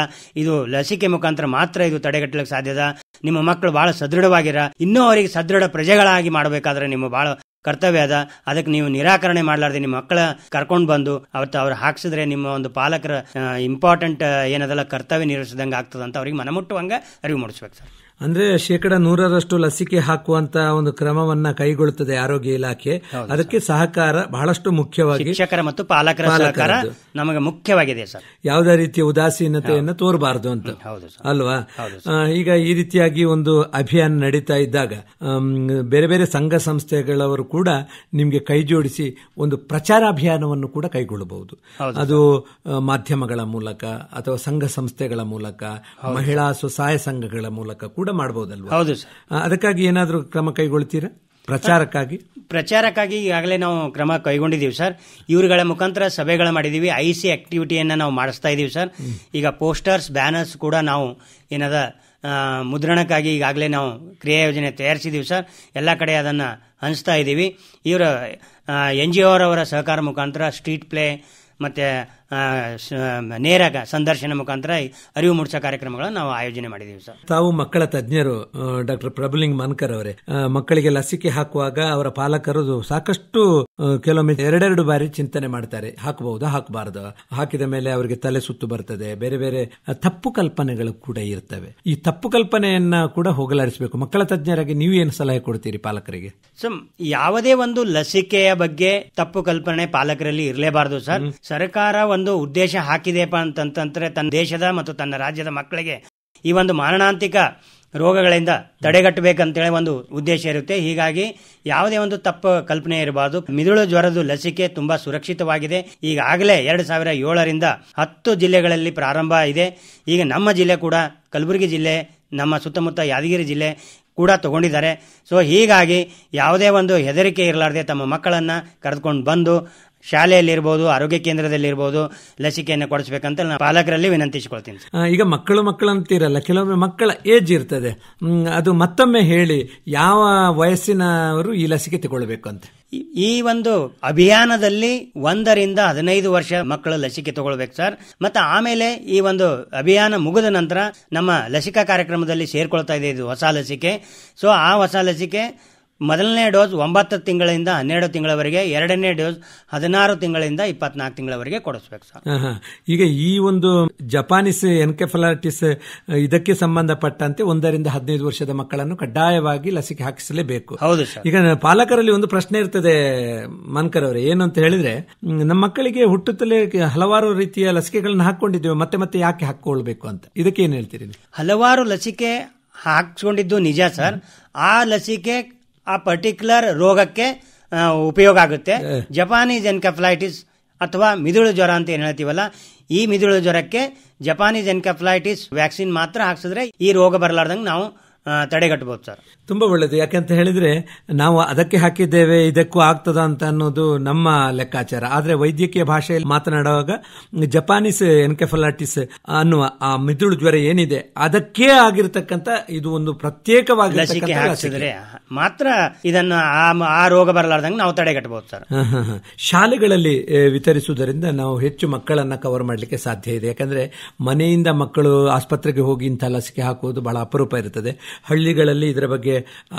ಇದು ಲಸಿಕೆ ಮುಖಾಂತರ ಮಾತ್ರ ಇದು ತಡೆಗಟ್ಟಲಿಕ್ಕೆ ಸಾಧ್ಯದ ನಿಮ್ಮ ಮಕ್ಕಳು ಬಹಳ ಸದೃಢವಾಗಿರ ಇನ್ನೂ ಅವರಿಗೆ ಸದೃಢ ಪ್ರಜೆಗಳಾಗಿ ಮಾಡಬೇಕಾದ್ರೆ ನಿಮ್ಮ ಬಹಳ ಕರ್ತವ್ಯ ಅದ ಅದಕ್ಕೆ ನೀವು ನಿರಾಕರಣೆ ಮಾಡಲಾರ್ದೆ ನಿಮ್ಮ ಮಕ್ಕಳ ಕರ್ಕೊಂಡು ಬಂದು ಅವತ್ತು ಅವ್ರು ಹಾಕ್ಸಿದ್ರೆ ನಿಮ್ಮ ಒಂದು ಪಾಲಕರ ಇಂಪಾರ್ಟೆಂಟ್ ಏನದಲ್ಲ ಕರ್ತವ್ಯ ನಿರ್ವಹಿಸಿದಂಗೆ ಆಗ್ತದಂತ ಅವ್ರಿಗೆ ಮನಮುಟ್ಟುವಂಗೆ ಅರಿವು ಮೂಡಿಸ್ಬೇಕು ಸರ್ ಅಂದ್ರೆ ಶೇಕಡ ನೂರರಷ್ಟು ಲಸಿಕೆ ಹಾಕುವಂತ ಒಂದು ಕ್ರಮವನ್ನ ಕೈಗೊಳ್ಳುತ್ತದೆ ಆರೋಗ್ಯ ಇಲಾಖೆ ಅದಕ್ಕೆ ಸಹಕಾರ ಬಹಳಷ್ಟು ಮುಖ್ಯವಾಗಿ ಶಿಕ್ಷಕರ ಮತ್ತು ಪಾಲಕರ ಸಹಕಾರ ನಮಗೆ ಮುಖ್ಯವಾಗಿದೆ ಸರ್ ಯಾವುದೇ ರೀತಿಯ ಉದಾಸೀನತೆಯನ್ನು ತೋರಬಾರದು ಅಂತ ಅಲ್ವಾ ಈಗ ಈ ರೀತಿಯಾಗಿ ಒಂದು ಅಭಿಯಾನ ನಡೀತಾ ಇದ್ದಾಗ ಬೇರೆ ಬೇರೆ ಸಂಘ ಸಂಸ್ಥೆಗಳವರು ಕೂಡ ನಿಮಗೆ ಕೈ ಜೋಡಿಸಿ ಒಂದು ಅಭಿಯಾನವನ್ನು ಕೂಡ ಕೈಗೊಳ್ಳಬಹುದು ಅದು ಮಾಧ್ಯಮಗಳ ಮೂಲಕ ಅಥವಾ ಸಂಘ ಸಂಸ್ಥೆಗಳ ಮೂಲಕ ಮಹಿಳಾ ಸ್ವಸಹಾಯ ಸಂಘಗಳ ಮೂಲಕ ಕೂಡ ಕೂಡ ಮಾಡಬಹುದಲ್ವಾ ಹೌದು ಸರ್ ಅದಕ್ಕಾಗಿ ಏನಾದರೂ ಕ್ರಮ ಕೈಗೊಳ್ತೀರಾ ಪ್ರಚಾರಕ್ಕಾಗಿ ಪ್ರಚಾರಕ್ಕಾಗಿ ಈಗಾಗಲೇ ನಾವು ಕ್ರಮ ಕೈಗೊಂಡಿದ್ದೀವಿ ಸರ್ ಇವರುಗಳ ಮುಖಾಂತರ ಸಭೆಗಳು ಮಾಡಿದ್ದೀವಿ ಐ ಸಿ ಆಕ್ಟಿವಿಟಿಯನ್ನು ನಾವು ಮಾಡಿಸ್ತಾ ಇದ್ದೀವಿ ಸರ್ ಈಗ ಪೋಸ್ಟರ್ಸ್ ಬ್ಯಾನರ್ಸ್ ಕೂಡ ನಾವು ಏನದ ಮುದ್ರಣಕ್ಕಾಗಿ ಈಗಾಗಲೇ ನಾವು ಕ್ರಿಯಾ ಯೋಜನೆ ತಯಾರಿಸಿದ್ದೀವಿ ಸರ್ ಎಲ್ಲ ಕಡೆ ಅದನ್ನು ಹಂಚ್ತಾ ಇದ್ದೀವಿ ಇವರ ಎನ್ ಜಿ ಓರವರ ಸಹಕಾರ ಮುಖಾಂತರ ಸ್ಟ್ರೀಟ್ ಪ್ಲೇ ಮತ್ತು ನೇರಾಗ ಸಂದರ್ಶನ ಮುಖಾಂತರ ಅರಿವು ಮೂಡಿಸೋ ಕಾರ್ಯಕ್ರಮಗಳನ್ನು ನಾವು ಆಯೋಜನೆ ಮಾಡಿದೀವಿ ಸರ್ ತಾವು ಮಕ್ಕಳ ತಜ್ಞರು ಡಾಕ್ಟರ್ ಪ್ರಭುಲಿಂಗ್ ಮನ್ಕರ್ ಅವರೇ ಮಕ್ಕಳಿಗೆ ಲಸಿಕೆ ಹಾಕುವಾಗ ಅವರ ಪಾಲಕರು ಸಾಕಷ್ಟು ಕೆಲವೊಮ್ಮೆ ಎರಡೆರಡು ಬಾರಿ ಚಿಂತನೆ ಮಾಡ್ತಾರೆ ಹಾಕಬಹುದಾ ಹಾಕಬಾರದು ಹಾಕಿದ ಮೇಲೆ ಅವರಿಗೆ ತಲೆ ಸುತ್ತು ಬರ್ತದೆ ಬೇರೆ ಬೇರೆ ತಪ್ಪು ಕಲ್ಪನೆಗಳು ಕೂಡ ಇರ್ತವೆ ಈ ತಪ್ಪು ಕಲ್ಪನೆಯನ್ನ ಕೂಡ ಹೋಗಲಾಡಿಸಬೇಕು ಮಕ್ಕಳ ತಜ್ಞರಾಗಿ ನೀವು ಏನು ಸಲಹೆ ಕೊಡ್ತೀರಿ ಪಾಲಕರಿಗೆ ಸರ್ ಯಾವುದೇ ಒಂದು ಲಸಿಕೆಯ ಬಗ್ಗೆ ತಪ್ಪು ಕಲ್ಪನೆ ಪಾಲಕರಲ್ಲಿ ಇರಲೇಬಾರದು ಸರ್ ಸರ್ಕಾರ ಒಂದು ಉದ್ದೇಶ ಹಾಕಿದೆಯಪ್ಪ ಅಂತಂತಂದ್ರೆ ತನ್ನ ದೇಶದ ಮತ್ತು ತನ್ನ ರಾಜ್ಯದ ಮಕ್ಕಳಿಗೆ ಈ ಒಂದು ಮಾರಣಾಂತಿಕ ರೋಗಗಳಿಂದ ತಡೆಗಟ್ಟಬೇಕಂತೇಳಿ ಒಂದು ಉದ್ದೇಶ ಇರುತ್ತೆ ಹೀಗಾಗಿ ಯಾವುದೇ ಒಂದು ತಪ್ಪು ಕಲ್ಪನೆ ಇರಬಾರ್ದು ಮಿದುಳು ಜ್ವರದ ಲಸಿಕೆ ತುಂಬಾ ಸುರಕ್ಷಿತವಾಗಿದೆ ಈಗಾಗಲೇ ಎರಡು ಸಾವಿರ ಏಳರಿಂದ ಹತ್ತು ಜಿಲ್ಲೆಗಳಲ್ಲಿ ಪ್ರಾರಂಭ ಇದೆ ಈಗ ನಮ್ಮ ಜಿಲ್ಲೆ ಕೂಡ ಕಲಬುರಗಿ ಜಿಲ್ಲೆ ನಮ್ಮ ಸುತ್ತಮುತ್ತ ಯಾದಗಿರಿ ಜಿಲ್ಲೆ ಕೂಡ ತಗೊಂಡಿದ್ದಾರೆ ಸೊ ಹೀಗಾಗಿ ಯಾವುದೇ ಒಂದು ಹೆದರಿಕೆ ಇರಲಾರದೆ ತಮ್ಮ ಮಕ್ಕಳನ್ನು ಕರೆದುಕೊಂಡು ಬಂದು ಶಾಲೆಯಲ್ಲಿರ್ಬೋದು ಆರೋಗ್ಯ ಕೇಂದ್ರದಲ್ಲಿರ್ಬೋದು ಲಸಿಕೆಯನ್ನು ಕೊಡಿಸ್ಬೇಕಂತ ನಾನು ಪಾಲಕರಲ್ಲಿ ವಿನಂತಿಸಿಕೊಳ್ತೀನಿ ಈಗ ಮಕ್ಕಳು ಮಕ್ಕಳು ಅಂತಿರಲ್ಲ ಕೆಲವೊಮ್ಮೆ ಮಕ್ಕಳ ಏಜ್ ಇರ್ತದೆ ಅದು ಮತ್ತೊಮ್ಮೆ ಹೇಳಿ ಯಾವ ವಯಸ್ಸಿನವರು ಈ ಲಸಿಕೆ ತಗೊಳ್ಬೇಕು ಅಂತ ಈ ಒಂದು ಅಭಿಯಾನದಲ್ಲಿ ಒಂದರಿಂದ ಹದಿನೈದು ವರ್ಷ ಮಕ್ಕಳು ಲಸಿಕೆ ತಗೊಳ್ಬೇಕು ಸರ್ ಮತ್ತೆ ಆಮೇಲೆ ಈ ಒಂದು ಅಭಿಯಾನ ಮುಗಿದ ನಂತರ ನಮ್ಮ ಲಸಿಕಾ ಕಾರ್ಯಕ್ರಮದಲ್ಲಿ ಸೇರ್ಕೊಳ್ತಾ ಇದೆ ಇದು ಹೊಸ ಲಸಿಕೆ ಸೊ ಆ ಹೊಸ ಲಸಿಕೆ ಮೊದಲನೇ ಡೋಸ್ ಒಂಬತ್ತು ತಿಂಗಳಿಂದ ಹನ್ನೆರಡು ತಿಂಗಳವರೆಗೆ ಎರಡನೇ ಡೋಸ್ ಹದಿನಾರು ತಿಂಗಳಿಂದ ಇಪ್ಪತ್ನಾಲ್ಕು ತಿಂಗಳವರೆಗೆ ಕೊಡಿಸ್ಬೇಕು ಸರ್ ಈಗ ಈ ಒಂದು ಜಪಾನೀಸ್ ಎನ್ಕೆಫಲಾಟಿಸ್ ಇದಕ್ಕೆ ಸಂಬಂಧಪಟ್ಟಂತೆ ಒಂದರಿಂದ ಹದಿನೈದು ವರ್ಷದ ಮಕ್ಕಳನ್ನು ಕಡ್ಡಾಯವಾಗಿ ಲಸಿಕೆ ಹಾಕಿಸಲೇಬೇಕು ಹೌದು ಸರ್ ಈಗ ಪಾಲಕರಲ್ಲಿ ಒಂದು ಪ್ರಶ್ನೆ ಇರ್ತದೆ ಮನ್ಕರ್ ಅವರು ಏನು ಅಂತ ಹೇಳಿದ್ರೆ ನಮ್ಮ ಮಕ್ಕಳಿಗೆ ಹುಟ್ಟುತ್ತಲೇ ಹಲವಾರು ರೀತಿಯ ಲಸಿಕೆಗಳನ್ನು ಹಾಕೊಂಡಿದ್ದೇವೆ ಮತ್ತೆ ಮತ್ತೆ ಯಾಕೆ ಹಾಕೊಳ್ಬೇಕು ಅಂತ ಇದಕ್ಕೆ ಏನ್ ಹೇಳ್ತೀರಿ ಹಲವಾರು ಲಸಿಕೆ ಹಾಕ್ಸ್ಕೊಂಡಿದ್ದು ನಿಜ ಸರ್ ಆ ಲಸಿಕೆ ಆ ಪರ್ಟಿಕ್ಯುಲರ್ ರೋಗಕ್ಕೆ ಉಪಯೋಗ ಆಗುತ್ತೆ ಜಪಾನೀಸ್ ಎನ್ಕಫ್ಲೈಟಿಸ್ ಅಥವಾ ಮಿದುಳು ಜ್ವರ ಅಂತ ಏನು ಹೇಳ್ತೀವಲ್ಲ ಈ ಮಿದುಳು ಜ್ವರಕ್ಕೆ ಜಪಾನೀಸ್ ಎನ್ಕಫ್ಲೈಟಿಸ್ ವ್ಯಾಕ್ಸಿನ್ ಮಾತ್ರ ಹಾಕ್ಸಿದ್ರೆ ಈ ರೋಗ ಬರಲಾರ್ದಂಗೆ ನಾವು ತಡೆಗಟ್ಟಬಹುದು ಸರ್ ತುಂಬಾ ಒಳ್ಳೇದು ಯಾಕಂತ ಹೇಳಿದ್ರೆ ನಾವು ಅದಕ್ಕೆ ಹಾಕಿದ್ದೇವೆ ಇದಕ್ಕೂ ಆಗ್ತದ ಅಂತ ಅನ್ನೋದು ನಮ್ಮ ಲೆಕ್ಕಾಚಾರ ಆದ್ರೆ ವೈದ್ಯಕೀಯ ಭಾಷೆಯಲ್ಲಿ ಮಾತನಾಡುವಾಗ ಜಪಾನೀಸ್ ಎನ್ಕೆಫಲಾಟಿಸ್ ಅನ್ನುವ ಆ ಮಿದುಳು ಜ್ವರ ಏನಿದೆ ಅದಕ್ಕೆ ಆಗಿರತಕ್ಕಂತ ಇದು ಒಂದು ಪ್ರತ್ಯೇಕವಾಗಿ ಲಸಿಕೆ ಹಾಕಿದ್ರೆ ಮಾತ್ರ ಇದನ್ನು ಆ ರೋಗ ಬರಲಾರ್ದಂಗೆ ನಾವು ತಡೆಗಟ್ಟಬಹುದು ಸರ್ ಶಾಲೆಗಳಲ್ಲಿ ವಿತರಿಸುವುದರಿಂದ ನಾವು ಹೆಚ್ಚು ಮಕ್ಕಳನ್ನ ಕವರ್ ಮಾಡಲಿಕ್ಕೆ ಸಾಧ್ಯ ಇದೆ ಯಾಕಂದ್ರೆ ಮನೆಯಿಂದ ಮಕ್ಕಳು ಆಸ್ಪತ್ರೆಗೆ ಹೋಗಿ ಇಂಥ ಲಸಿಕೆ ಹಾಕುವುದು ಬಹಳ ಅಪರೂಪ ಇರುತ್ತದೆ ಹಳ್ಳಿಗಳಲ್ಲಿ ಇದರ ಬಗ್ಗೆ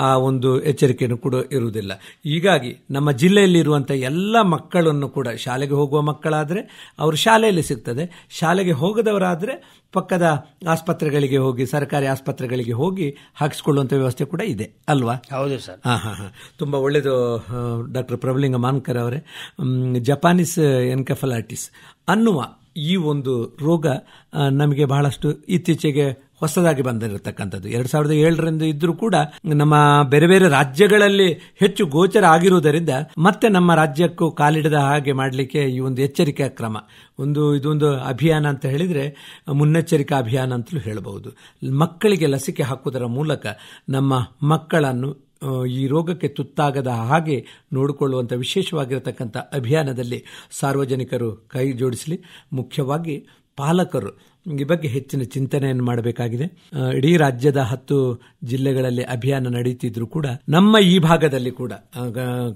ಆ ಒಂದು ಎಚ್ಚರಿಕೆಯನ್ನು ಕೂಡ ಇರುವುದಿಲ್ಲ ಹೀಗಾಗಿ ನಮ್ಮ ಜಿಲ್ಲೆಯಲ್ಲಿರುವಂಥ ಎಲ್ಲ ಮಕ್ಕಳನ್ನು ಕೂಡ ಶಾಲೆಗೆ ಹೋಗುವ ಮಕ್ಕಳಾದರೆ ಅವರು ಶಾಲೆಯಲ್ಲಿ ಸಿಗ್ತದೆ ಶಾಲೆಗೆ ಹೋಗದವರಾದರೆ ಪಕ್ಕದ ಆಸ್ಪತ್ರೆಗಳಿಗೆ ಹೋಗಿ ಸರ್ಕಾರಿ ಆಸ್ಪತ್ರೆಗಳಿಗೆ ಹೋಗಿ ಹಾಕಿಸ್ಕೊಳ್ಳುವಂಥ ವ್ಯವಸ್ಥೆ ಕೂಡ ಇದೆ ಅಲ್ವಾ ಹೌದು ಸರ್ ಹಾಂ ಹಾಂ ಹಾಂ ತುಂಬ ಒಳ್ಳೆಯದು ಡಾಕ್ಟರ್ ಪ್ರಭುಲಿಂಗ ಮಾನ್ಕರ್ ಅವರೇ ಜಪಾನೀಸ್ ಎನ್ಕೆಫಲೈಟಿಸ್ ಅನ್ನುವ ಈ ಒಂದು ರೋಗ ನಮಗೆ ಬಹಳಷ್ಟು ಇತ್ತೀಚೆಗೆ ಹೊಸದಾಗಿ ಬಂದಿರತಕ್ಕಂಥದ್ದು ಎರಡ್ ಸಾವಿರದ ಏಳರಿಂದ ಇದ್ರೂ ಕೂಡ ನಮ್ಮ ಬೇರೆ ಬೇರೆ ರಾಜ್ಯಗಳಲ್ಲಿ ಹೆಚ್ಚು ಗೋಚರ ಆಗಿರುವುದರಿಂದ ಮತ್ತೆ ನಮ್ಮ ರಾಜ್ಯಕ್ಕೂ ಕಾಲಿಡದ ಹಾಗೆ ಮಾಡಲಿಕ್ಕೆ ಈ ಒಂದು ಎಚ್ಚರಿಕೆಯ ಕ್ರಮ ಒಂದು ಇದೊಂದು ಅಭಿಯಾನ ಅಂತ ಹೇಳಿದರೆ ಮುನ್ನೆಚ್ಚರಿಕಾ ಅಭಿಯಾನ ಅಂತಲೂ ಹೇಳಬಹುದು ಮಕ್ಕಳಿಗೆ ಲಸಿಕೆ ಹಾಕುವುದರ ಮೂಲಕ ನಮ್ಮ ಮಕ್ಕಳನ್ನು ಈ ರೋಗಕ್ಕೆ ತುತ್ತಾಗದ ಹಾಗೆ ನೋಡಿಕೊಳ್ಳುವಂಥ ವಿಶೇಷವಾಗಿರತಕ್ಕಂಥ ಅಭಿಯಾನದಲ್ಲಿ ಸಾರ್ವಜನಿಕರು ಕೈ ಜೋಡಿಸಲಿ ಮುಖ್ಯವಾಗಿ ಪಾಲಕರು ಈ ಬಗ್ಗೆ ಹೆಚ್ಚಿನ ಚಿಂತನೆಯನ್ನು ಮಾಡಬೇಕಾಗಿದೆ ಇಡೀ ರಾಜ್ಯದ ಹತ್ತು ಜಿಲ್ಲೆಗಳಲ್ಲಿ ಅಭಿಯಾನ ನಡೀತಿದ್ರು ಕೂಡ ನಮ್ಮ ಈ ಭಾಗದಲ್ಲಿ ಕೂಡ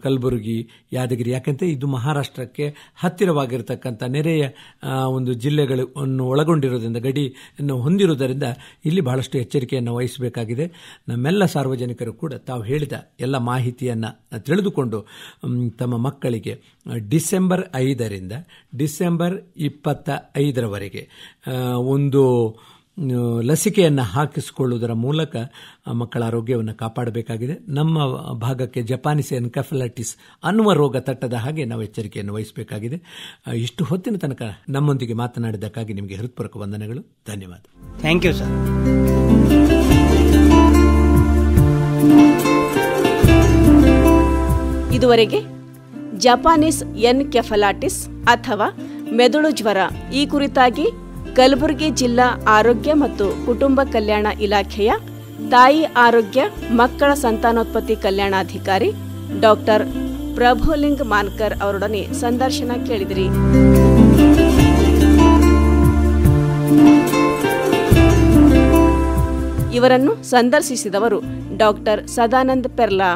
ಕಲಬುರಗಿ ಯಾದಗಿರಿ ಯಾಕಂತೆ ಇದು ಮಹಾರಾಷ್ಟ್ರಕ್ಕೆ ಹತ್ತಿರವಾಗಿರತಕ್ಕಂಥ ನೆರೆಯ ಒಂದು ಜಿಲ್ಲೆಗಳನ್ನು ಒಳಗೊಂಡಿರೋದ್ರಿಂದ ಗಡಿಯನ್ನು ಹೊಂದಿರುವುದರಿಂದ ಇಲ್ಲಿ ಬಹಳಷ್ಟು ಎಚ್ಚರಿಕೆಯನ್ನು ವಹಿಸಬೇಕಾಗಿದೆ ನಮ್ಮೆಲ್ಲ ಸಾರ್ವಜನಿಕರು ಕೂಡ ತಾವು ಹೇಳಿದ ಎಲ್ಲ ಮಾಹಿತಿಯನ್ನು ತಿಳಿದುಕೊಂಡು ತಮ್ಮ ಮಕ್ಕಳಿಗೆ ಡಿಸೆಂಬರ್ ಐದರಿಂದ ಡಿಸೆಂಬರ್ ಇಪ್ಪತ್ತ ಐದರವರೆಗೆ ಒಂದು ಲಸಿಕೆಯನ್ನು ಹಾಕಿಸಿಕೊಳ್ಳುವುದರ ಮೂಲಕ ಮಕ್ಕಳ ಆರೋಗ್ಯವನ್ನು ಕಾಪಾಡಬೇಕಾಗಿದೆ ನಮ್ಮ ಭಾಗಕ್ಕೆ ಜಪಾನೀಸ್ ಎನ್ಕಫಲಟಿಸ್ ಅನ್ನುವ ರೋಗ ತಟ್ಟದ ಹಾಗೆ ನಾವು ಎಚ್ಚರಿಕೆಯನ್ನು ವಹಿಸಬೇಕಾಗಿದೆ ಇಷ್ಟು ಹೊತ್ತಿನ ತನಕ ನಮ್ಮೊಂದಿಗೆ ಮಾತನಾಡಿದ್ದಕ್ಕಾಗಿ ನಿಮಗೆ ಹೃತ್ಪೂರ್ವಕ ವಂದನೆಗಳು ಧನ್ಯವಾದ ಥ್ಯಾಂಕ್ ಯು ಸರ್ ಇದುವರೆಗೆ ಜಪಾನೀಸ್ ಎನ್ಕೆಫಲಾಟಿಸ್ ಅಥವಾ ಮೆದುಳು ಜ್ವರ ಈ ಕುರಿತಾಗಿ ಕಲಬುರಗಿ ಜಿಲ್ಲಾ ಆರೋಗ್ಯ ಮತ್ತು ಕುಟುಂಬ ಕಲ್ಯಾಣ ಇಲಾಖೆಯ ತಾಯಿ ಆರೋಗ್ಯ ಮಕ್ಕಳ ಸಂತಾನೋತ್ಪತ್ತಿ ಕಲ್ಯಾಣಾಧಿಕಾರಿ ಡಾಕ್ಟರ್ ಪ್ರಭುಲಿಂಗ್ ಮಾನ್ಕರ್ ಅವರೊಡನೆ ಸಂದರ್ಶನ ಕೇಳಿದಿರಿ ಇವರನ್ನು ಸಂದರ್ಶಿಸಿದವರು ಡಾಕ್ಟರ್ ಸದಾನಂದ್ ಪೆರ್ಲಾ